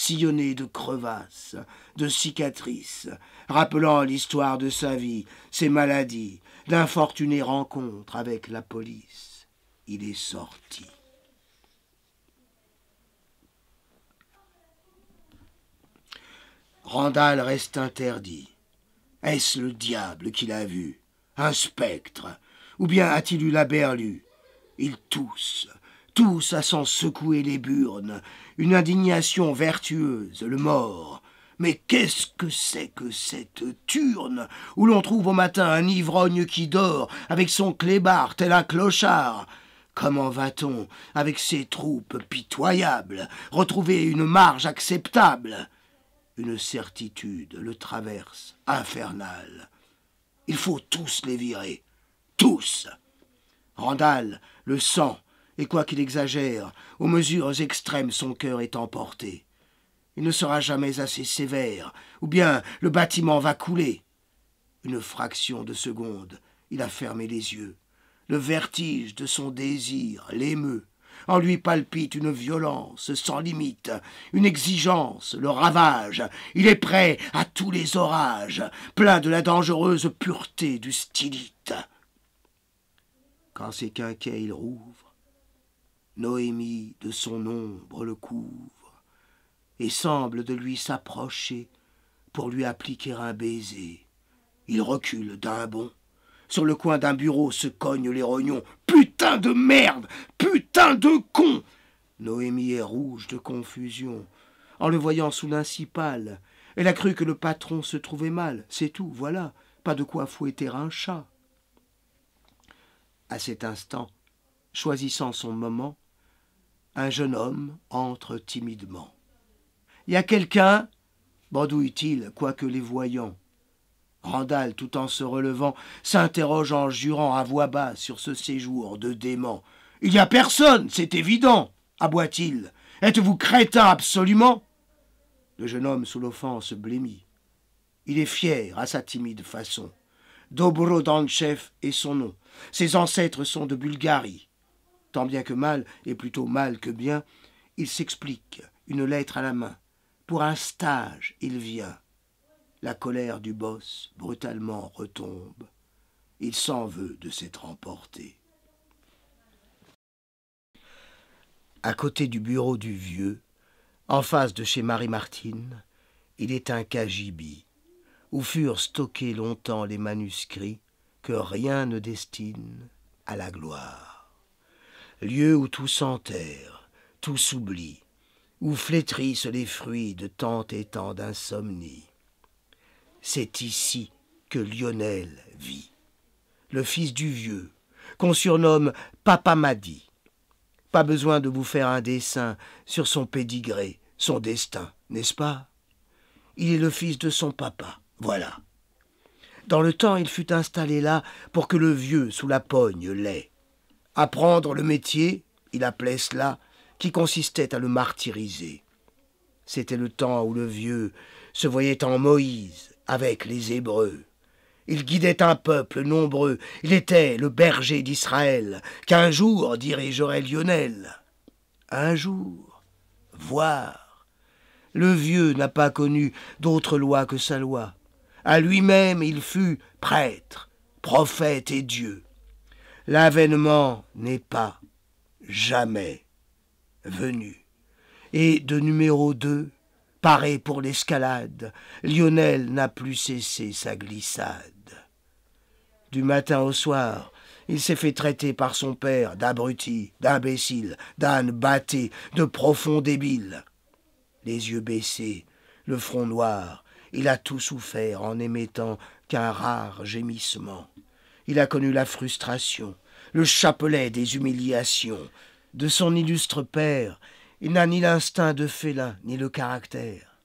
sillonné de crevasses, de cicatrices, rappelant l'histoire de sa vie, ses maladies, d'infortunées rencontres avec la police. Il est sorti. Randall reste interdit. Est-ce le diable qu'il a vu Un spectre Ou bien a-t-il eu la berlue Il tousse tous à s'en secouer les burnes, une indignation vertueuse, le mort. Mais qu'est-ce que c'est que cette turne où l'on trouve au matin un ivrogne qui dort avec son clébard tel un clochard Comment va-t-on, avec ces troupes pitoyables, retrouver une marge acceptable Une certitude le traverse, infernale. Il faut tous les virer, tous. Randall, le sang, et qu'il exagère, aux mesures extrêmes son cœur est emporté. Il ne sera jamais assez sévère, ou bien le bâtiment va couler. Une fraction de seconde, il a fermé les yeux. Le vertige de son désir l'émeut. En lui palpite une violence sans limite, une exigence, le ravage. Il est prêt à tous les orages, plein de la dangereuse pureté du stylite. Quand ses quinquets il rouvre, Noémie de son ombre le couvre et semble de lui s'approcher pour lui appliquer un baiser. Il recule d'un bond. Sur le coin d'un bureau se cognent les rognons. Putain de merde Putain de con Noémie est rouge de confusion. En le voyant sous l'incipale, elle a cru que le patron se trouvait mal. C'est tout, voilà. Pas de quoi fouetter un chat. À cet instant, choisissant son moment, un jeune homme entre timidement. Y a quelqu'un bandouille-t-il, quoique les voyant. Randall, tout en se relevant, s'interroge en jurant à voix basse sur ce séjour de dément. Il n'y a personne, c'est évident, aboie-t-il. Êtes-vous crétin absolument Le jeune homme, sous l'offense, blêmit. Il est fier à sa timide façon. Dobro Danchev est son nom. Ses ancêtres sont de Bulgarie tant bien que mal, et plutôt mal que bien, il s'explique, une lettre à la main. Pour un stage, il vient. La colère du boss brutalement retombe. Il s'en veut de s'être emporté. À côté du bureau du vieux, en face de chez Marie-Martine, il est un cagibi où furent stockés longtemps les manuscrits que rien ne destine à la gloire lieu où tout s'enterre, tout s'oublie, où flétrissent les fruits de tant et tant d'insomnie. C'est ici que Lionel vit, le fils du vieux, qu'on surnomme Papa Madi. Pas besoin de vous faire un dessin sur son pédigré, son destin, n'est-ce pas Il est le fils de son papa, voilà. Dans le temps, il fut installé là pour que le vieux, sous la pogne, l'ait. Apprendre le métier, il appelait cela, qui consistait à le martyriser. C'était le temps où le vieux se voyait en Moïse avec les Hébreux. Il guidait un peuple nombreux, il était le berger d'Israël, qu'un jour dirigerait Lionel. Un jour, voir. Le vieux n'a pas connu d'autre loi que sa loi. À lui-même il fut prêtre, prophète et Dieu l'avènement n'est pas jamais venu. Et de numéro 2, paré pour l'escalade, Lionel n'a plus cessé sa glissade. Du matin au soir, il s'est fait traiter par son père d'abruti, d'imbécile, d'âne batté, de profond débile. Les yeux baissés, le front noir, il a tout souffert en émettant qu'un rare gémissement. Il a connu la frustration, le chapelet des humiliations. De son illustre père, il n'a ni l'instinct de félin, ni le caractère.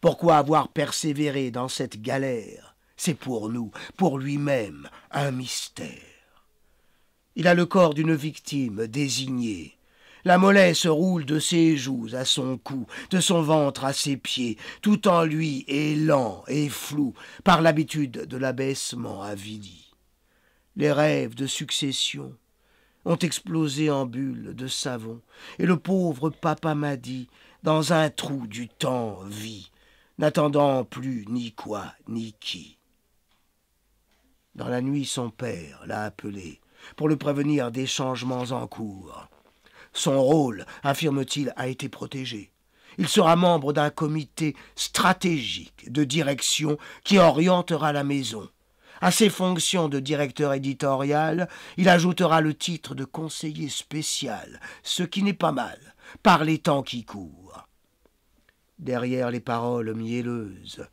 Pourquoi avoir persévéré dans cette galère C'est pour nous, pour lui-même, un mystère. Il a le corps d'une victime désignée. La mollesse roule de ses joues à son cou, de son ventre à ses pieds. Tout en lui est lent et flou par l'habitude de l'abaissement avidi. Les rêves de succession ont explosé en bulles de savon, et le pauvre papa m'a dit, dans un trou du temps, vit, n'attendant plus ni quoi ni qui. Dans la nuit, son père l'a appelé pour le prévenir des changements en cours. Son rôle, affirme-t-il, a été protégé. Il sera membre d'un comité stratégique de direction qui orientera la maison. À ses fonctions de directeur éditorial, il ajoutera le titre de conseiller spécial, ce qui n'est pas mal, par les temps qui courent. Derrière les paroles mielleuses,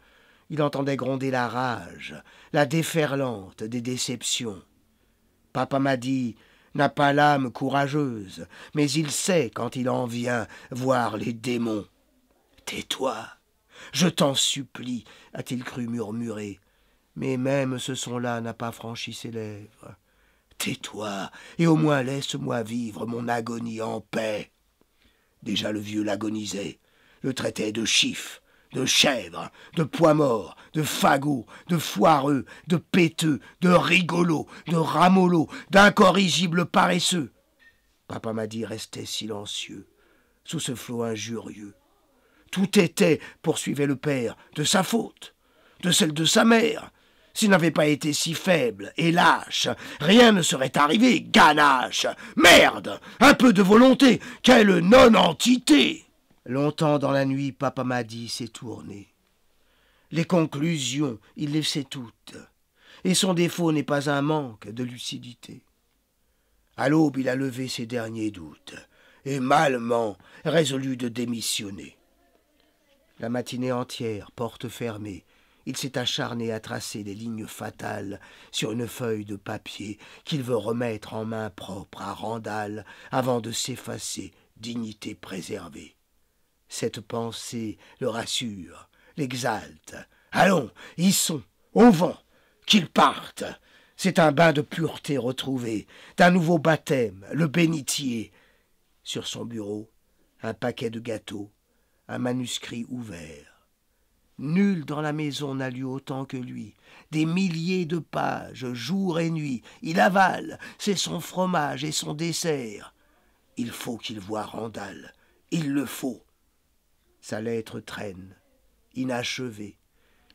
il entendait gronder la rage, la déferlante des déceptions. Papa m'a dit n'a pas l'âme courageuse, mais il sait quand il en vient voir les démons. Tais-toi, je t'en supplie, a-t-il cru murmurer mais même ce son-là n'a pas franchi ses lèvres. Tais-toi, et au moins laisse-moi vivre mon agonie en paix. Déjà le vieux l'agonisait, le traitait de chiffre, de chèvre, de poids mort, de fagot, de foireux, de péteux, de rigolo, de ramolo, d'incorrigible paresseux. Papa m'a dit restait silencieux, sous ce flot injurieux. Tout était, poursuivait le père, de sa faute, de celle de sa mère, s'il n'avait pas été si faible et lâche, rien ne serait arrivé, ganache Merde Un peu de volonté Quelle non-entité Longtemps dans la nuit, papa m'a dit s'est tourné. Les conclusions, il les sait toutes, et son défaut n'est pas un manque de lucidité. À l'aube, il a levé ses derniers doutes, et malement résolu de démissionner. La matinée entière, porte fermée, il s'est acharné à tracer des lignes fatales sur une feuille de papier qu'il veut remettre en main propre à Randall avant de s'effacer, dignité préservée. Cette pensée le rassure, l'exalte. Allons, y sont, au vent, qu'ils partent. C'est un bain de pureté retrouvé, d'un nouveau baptême, le bénitier. Sur son bureau, un paquet de gâteaux, un manuscrit ouvert. Nul dans la maison n'a lu autant que lui. Des milliers de pages, jour et nuit. Il avale, c'est son fromage et son dessert. Il faut qu'il voie Randall. Il le faut. Sa lettre traîne, inachevée,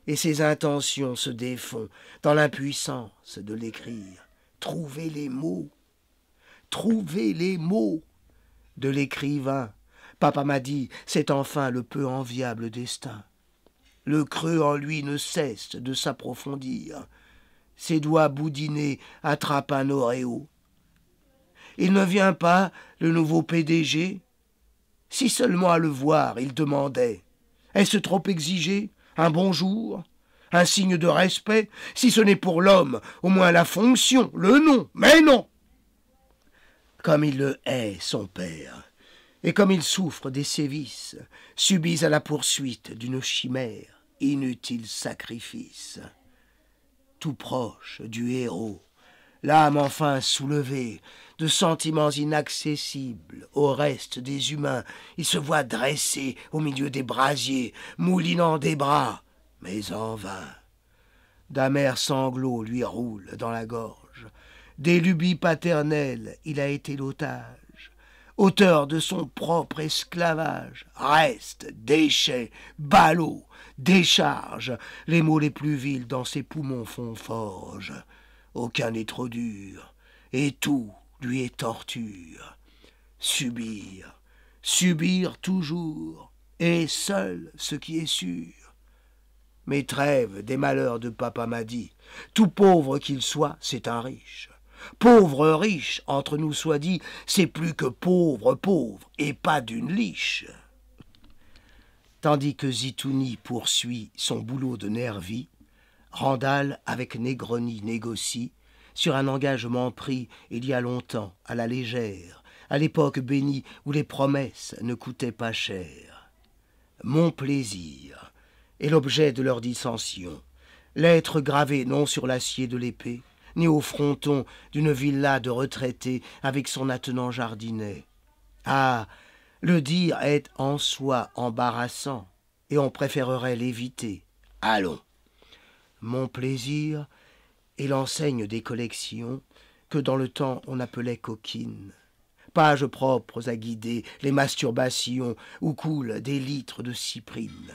et ses intentions se défont dans l'impuissance de l'écrire. Trouver les mots. Trouver les mots de l'écrivain. Papa m'a dit, c'est enfin le peu enviable destin. Le creux en lui ne cesse de s'approfondir. Ses doigts boudinés attrapent un oréo. Il ne vient pas, le nouveau PDG Si seulement à le voir, il demandait. Est-ce trop exigé Un bonjour Un signe de respect Si ce n'est pour l'homme, au moins la fonction, le nom, mais non Comme il le hait, son père, et comme il souffre des sévices, subis à la poursuite d'une chimère inutile sacrifice. Tout proche du héros, l'âme enfin soulevée, de sentiments inaccessibles au reste des humains, il se voit dressé au milieu des brasiers, moulinant des bras, mais en vain. D'amers sanglots lui roulent dans la gorge. Des lubies paternelles, il a été l'otage auteur de son propre esclavage, reste, déchet, ballot, Décharge Les mots les plus vils dans ses poumons font forge. Aucun n'est trop dur, et tout lui est torture. Subir, subir toujours, et seul ce qui est sûr. Mes trêves des malheurs de papa m'a dit, tout pauvre qu'il soit, c'est un riche. Pauvre riche, entre nous soit dit, c'est plus que pauvre pauvre, et pas d'une liche. Tandis que Zitouni poursuit son boulot de nervi, Randall avec Negroni négocie sur un engagement pris il y a longtemps, à la légère, à l'époque bénie où les promesses ne coûtaient pas cher. Mon plaisir est l'objet de leur dissension, l'être gravé non sur l'acier de l'épée, ni au fronton d'une villa de retraités avec son attenant jardinet. Ah, le dire est en soi embarrassant, et on préférerait l'éviter. Allons. Mon plaisir est l'enseigne des collections que dans le temps on appelait coquines. Pages propres à guider les masturbations où coulent des litres de cyprine.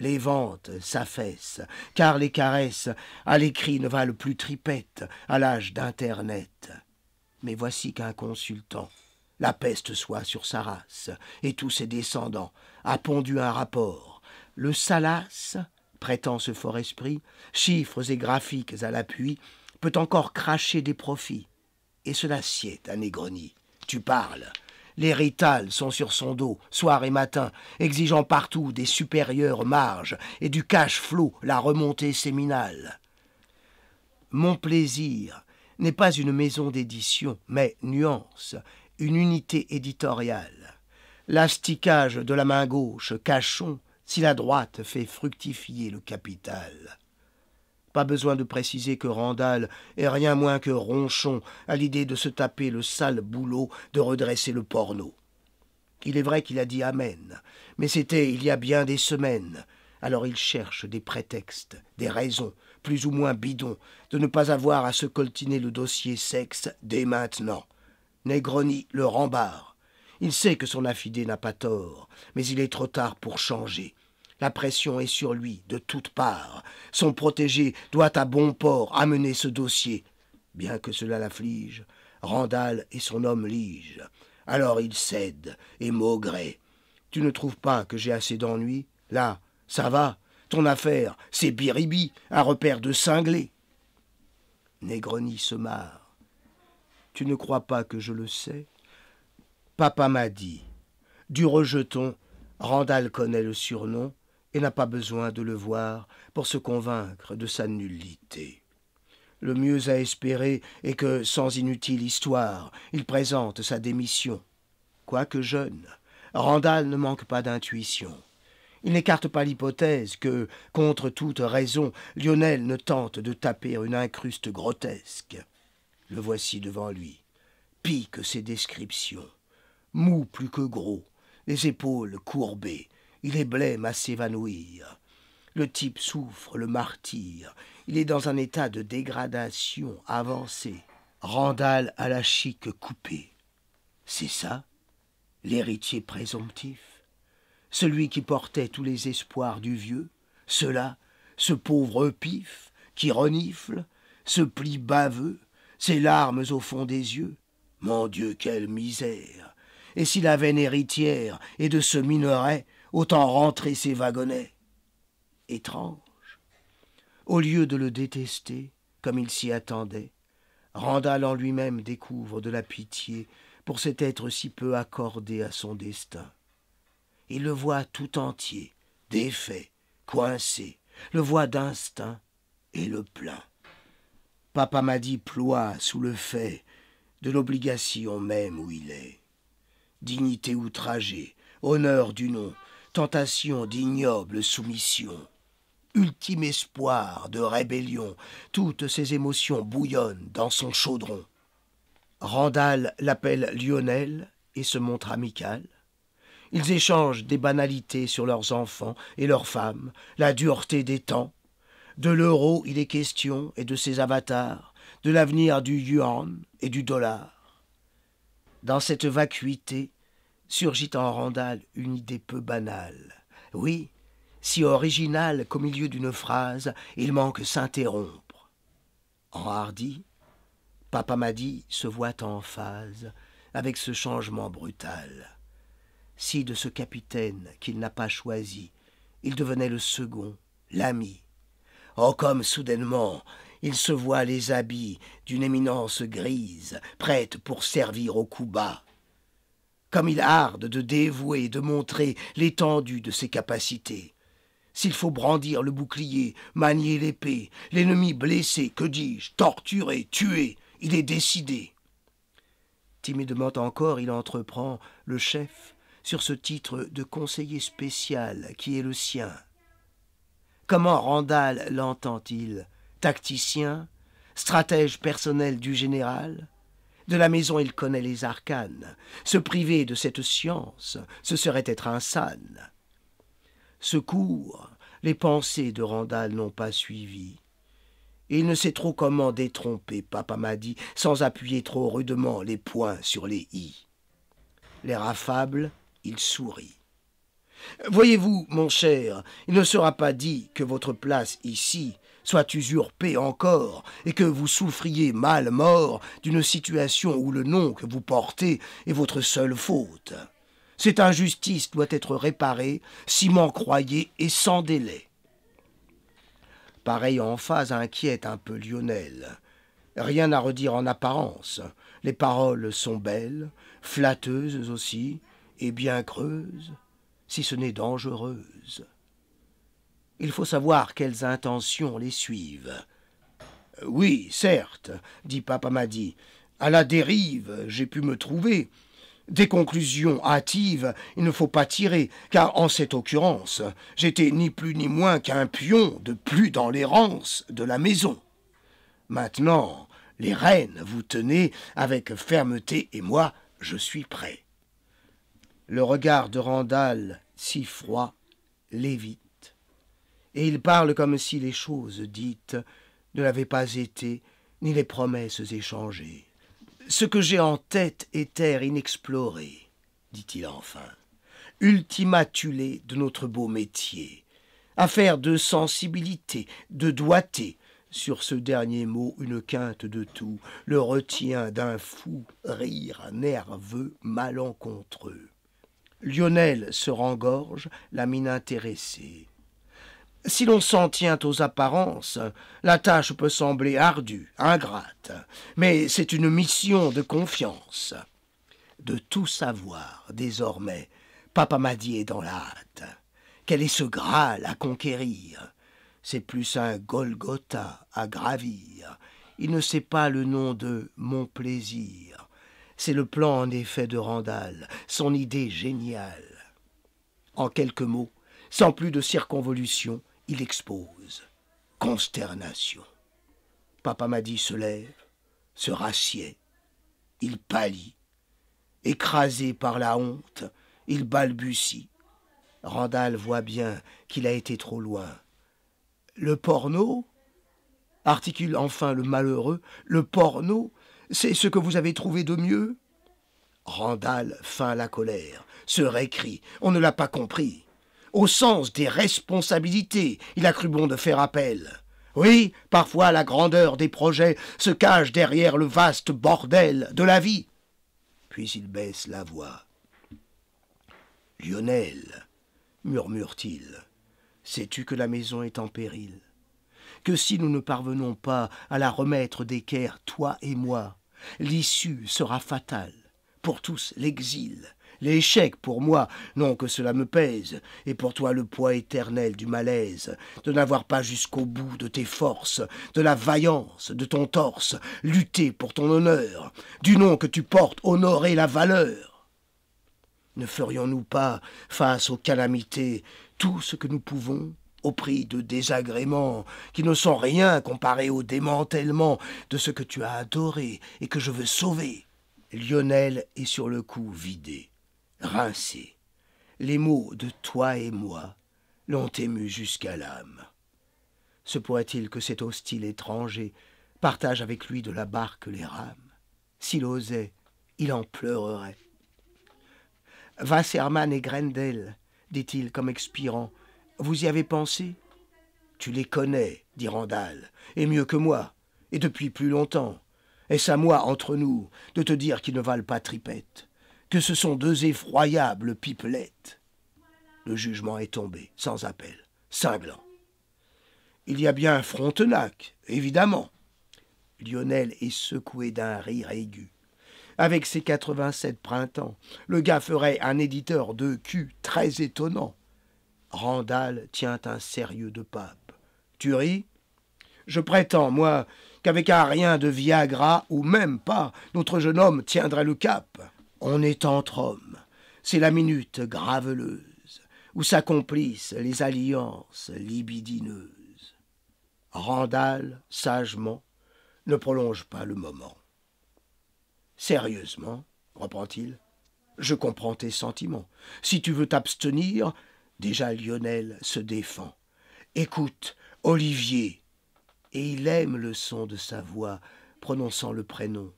Les ventes s'affaissent, car les caresses à l'écrit ne valent plus tripette à l'âge d'Internet. Mais voici qu'un consultant la peste soit sur sa race et tous ses descendants, a pondu un rapport. Le Salas, prétend ce fort esprit, chiffres et graphiques à l'appui, peut encore cracher des profits. Et cela sied à Tu parles. Les ritales sont sur son dos, soir et matin, exigeant partout des supérieures marges et du cash flow la remontée séminale. Mon plaisir n'est pas une maison d'édition, mais nuance, une unité éditoriale. L'asticage de la main gauche, cachons, si la droite fait fructifier le capital. Pas besoin de préciser que Randall est rien moins que ronchon à l'idée de se taper le sale boulot de redresser le porno. Il est vrai qu'il a dit Amen, mais c'était il y a bien des semaines. Alors il cherche des prétextes, des raisons, plus ou moins bidons, de ne pas avoir à se coltiner le dossier sexe dès maintenant. Negroni le rembarre. Il sait que son affidé n'a pas tort, mais il est trop tard pour changer. La pression est sur lui de toutes parts. Son protégé doit à bon port amener ce dossier. Bien que cela l'afflige, Randall et son homme ligent. Alors il cède et maugré. Tu ne trouves pas que j'ai assez d'ennui Là, ça va. Ton affaire, c'est Biribi, un repère de cinglé !» Negroni se marre tu ne crois pas que je le sais Papa m'a dit. Du rejeton, Randall connaît le surnom et n'a pas besoin de le voir pour se convaincre de sa nullité. Le mieux à espérer est que, sans inutile histoire, il présente sa démission. Quoique jeune, Randall ne manque pas d'intuition. Il n'écarte pas l'hypothèse que, contre toute raison, Lionel ne tente de taper une incruste grotesque le voici devant lui. pique que ses descriptions. Mou plus que gros, les épaules courbées, il est blême à s'évanouir. Le type souffre le martyr, il est dans un état de dégradation avancée. Randal à la chic coupée. C'est ça L'héritier présomptif Celui qui portait tous les espoirs du vieux Cela, ce pauvre pif qui renifle, ce pli baveux, ses larmes au fond des yeux. Mon Dieu, quelle misère Et si la veine héritière est de ce minerai, autant rentrer ses wagonnets. Étrange. Au lieu de le détester, comme il s'y attendait, Randall en lui-même découvre de la pitié pour cet être si peu accordé à son destin. Il le voit tout entier, défait, coincé, le voit d'instinct et le plaint. Papa m'a dit ploie sous le fait de l'obligation même où il est. Dignité outragée, honneur du nom, tentation d'ignoble soumission, ultime espoir de rébellion, toutes ces émotions bouillonnent dans son chaudron. Randall l'appelle Lionel et se montre amical. Ils échangent des banalités sur leurs enfants et leurs femmes, la dureté des temps, de l'euro, il est question, et de ses avatars, de l'avenir du yuan et du dollar. Dans cette vacuité surgit en Randall une idée peu banale. Oui, si originale qu'au milieu d'une phrase, il manque s'interrompre. En Papa m'a se voit en phase avec ce changement brutal. Si de ce capitaine qu'il n'a pas choisi, il devenait le second, l'ami, Oh comme soudainement il se voit les habits d'une éminence grise, prête pour servir au coup bas. Comme il arde de dévouer, de montrer l'étendue de ses capacités. S'il faut brandir le bouclier, manier l'épée, l'ennemi blessé, que dis-je, torturé, tué, il est décidé. Timidement encore, il entreprend le chef sur ce titre de conseiller spécial qui est le sien. Comment Randall l'entend-il Tacticien Stratège personnel du général De la maison, il connaît les arcanes. Se priver de cette science, ce serait être insane. Secours les pensées de Randall n'ont pas suivi. Il ne sait trop comment détromper, papa m'a dit, sans appuyer trop rudement les poings sur les i. L'air affable, il sourit. Voyez-vous, mon cher, il ne sera pas dit que votre place ici soit usurpée encore et que vous souffriez mal mort d'une situation où le nom que vous portez est votre seule faute. Cette injustice doit être réparée, si m'en croyez, et sans délai. Pareille emphase inquiète un peu Lionel. Rien à redire en apparence. Les paroles sont belles, flatteuses aussi, et bien creuses si ce n'est dangereuse. Il faut savoir quelles intentions les suivent. Euh, oui, certes, dit Papa Madi, à la dérive, j'ai pu me trouver. Des conclusions hâtives, il ne faut pas tirer, car en cette occurrence, j'étais ni plus ni moins qu'un pion de plus dans l'errance de la maison. Maintenant, les reines, vous tenez avec fermeté et moi, je suis prêt. Le regard de Randall, si froid, l'évite. Et il parle comme si les choses dites ne l'avaient pas été, ni les promesses échangées. Ce que j'ai en tête est terre inexplorée, dit-il enfin, ultimatulé de notre beau métier. Affaire de sensibilité, de doigté. Sur ce dernier mot, une quinte de tout le retient d'un fou rire nerveux malencontreux. Lionel se rengorge, la mine intéressée. Si l'on s'en tient aux apparences, la tâche peut sembler ardue, ingrate, mais c'est une mission de confiance. De tout savoir, désormais, Papa Madier est dans la hâte. Quel est ce Graal à conquérir C'est plus un Golgotha à gravir. Il ne sait pas le nom de mon plaisir. C'est le plan en effet de Randall, son idée géniale. En quelques mots, sans plus de circonvolution, il expose. Consternation. Papa m'a se lève, se rassied. Il pâlit. Écrasé par la honte, il balbutie. Randall voit bien qu'il a été trop loin. Le porno articule enfin le malheureux, le porno, c'est ce que vous avez trouvé de mieux Randall feint la colère, se récrit. On ne l'a pas compris. Au sens des responsabilités, il a cru bon de faire appel. Oui, parfois la grandeur des projets se cache derrière le vaste bordel de la vie. Puis il baisse la voix. Lionel, murmure-t-il, sais-tu que la maison est en péril Que si nous ne parvenons pas à la remettre d'équerre, toi et moi, L'issue sera fatale. Pour tous, l'exil. L'échec pour moi, non que cela me pèse, et pour toi le poids éternel du malaise, de n'avoir pas jusqu'au bout de tes forces, de la vaillance de ton torse, lutter pour ton honneur, du nom que tu portes, honorer la valeur. Ne ferions-nous pas, face aux calamités, tout ce que nous pouvons au prix de désagréments qui ne sont rien comparés au démantèlement de ce que tu as adoré et que je veux sauver. Lionel est sur le coup vidé, rincé. Les mots de toi et moi l'ont ému jusqu'à l'âme. Se pourrait-il que cet hostile étranger partage avec lui de la barque les rames S'il osait, il en pleurerait. Herman et Grendel, dit-il comme expirant, vous y avez pensé Tu les connais, dit Randall, et mieux que moi, et depuis plus longtemps. Est-ce à moi, entre nous, de te dire qu'ils ne valent pas tripette, que ce sont deux effroyables pipelettes Le jugement est tombé, sans appel, cinglant. Il y a bien Frontenac, évidemment. Lionel est secoué d'un rire aigu. Avec ses 87 printemps, le gars ferait un éditeur de cul très étonnant. Randall tient un sérieux de pape. Tu ris Je prétends, moi, qu'avec un rien de Viagra, ou même pas, notre jeune homme tiendrait le cap. On est entre hommes. C'est la minute graveleuse où s'accomplissent les alliances libidineuses. Randall, sagement, ne prolonge pas le moment. Sérieusement, reprend-il, je comprends tes sentiments. Si tu veux t'abstenir, Déjà Lionel se défend. Écoute, Olivier. Et il aime le son de sa voix, prononçant le prénom.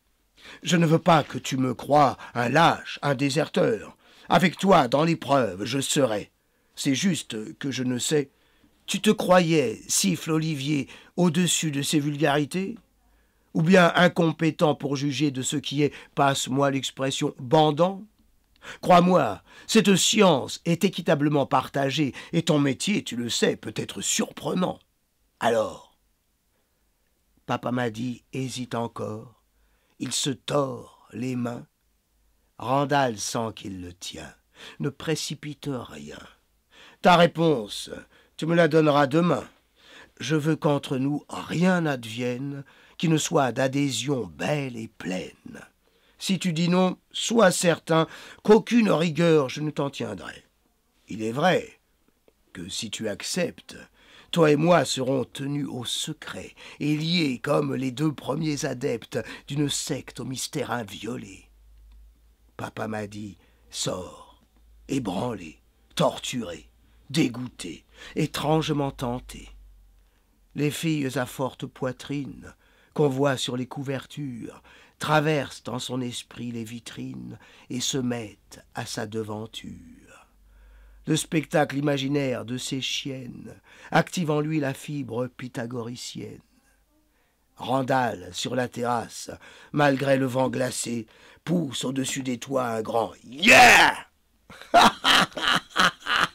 Je ne veux pas que tu me croies un lâche, un déserteur. Avec toi, dans l'épreuve, je serai. C'est juste que je ne sais. Tu te croyais, siffle Olivier, au-dessus de ces vulgarités Ou bien incompétent pour juger de ce qui est, passe-moi l'expression, bandant Crois-moi, cette science est équitablement partagée et ton métier, tu le sais, peut être surprenant. Alors Papa m'a dit, hésite encore. Il se tord les mains. Randall sent qu'il le tient. Ne précipite rien. Ta réponse, tu me la donneras demain. Je veux qu'entre nous rien n'advienne qui ne soit d'adhésion belle et pleine. Si tu dis non, sois certain qu'aucune rigueur je ne t'en tiendrai. Il est vrai que si tu acceptes, toi et moi serons tenus au secret et liés comme les deux premiers adeptes d'une secte au mystère inviolé. Papa m'a dit sors, ébranlé, torturé, dégoûté, étrangement tenté. Les filles à forte poitrine qu'on voit sur les couvertures, traversent en son esprit les vitrines et se mettent à sa devanture. Le spectacle imaginaire de ces chiennes active en lui la fibre pythagoricienne. Randall, sur la terrasse, malgré le vent glacé, pousse au-dessus des toits un grand Yeah! (laughs)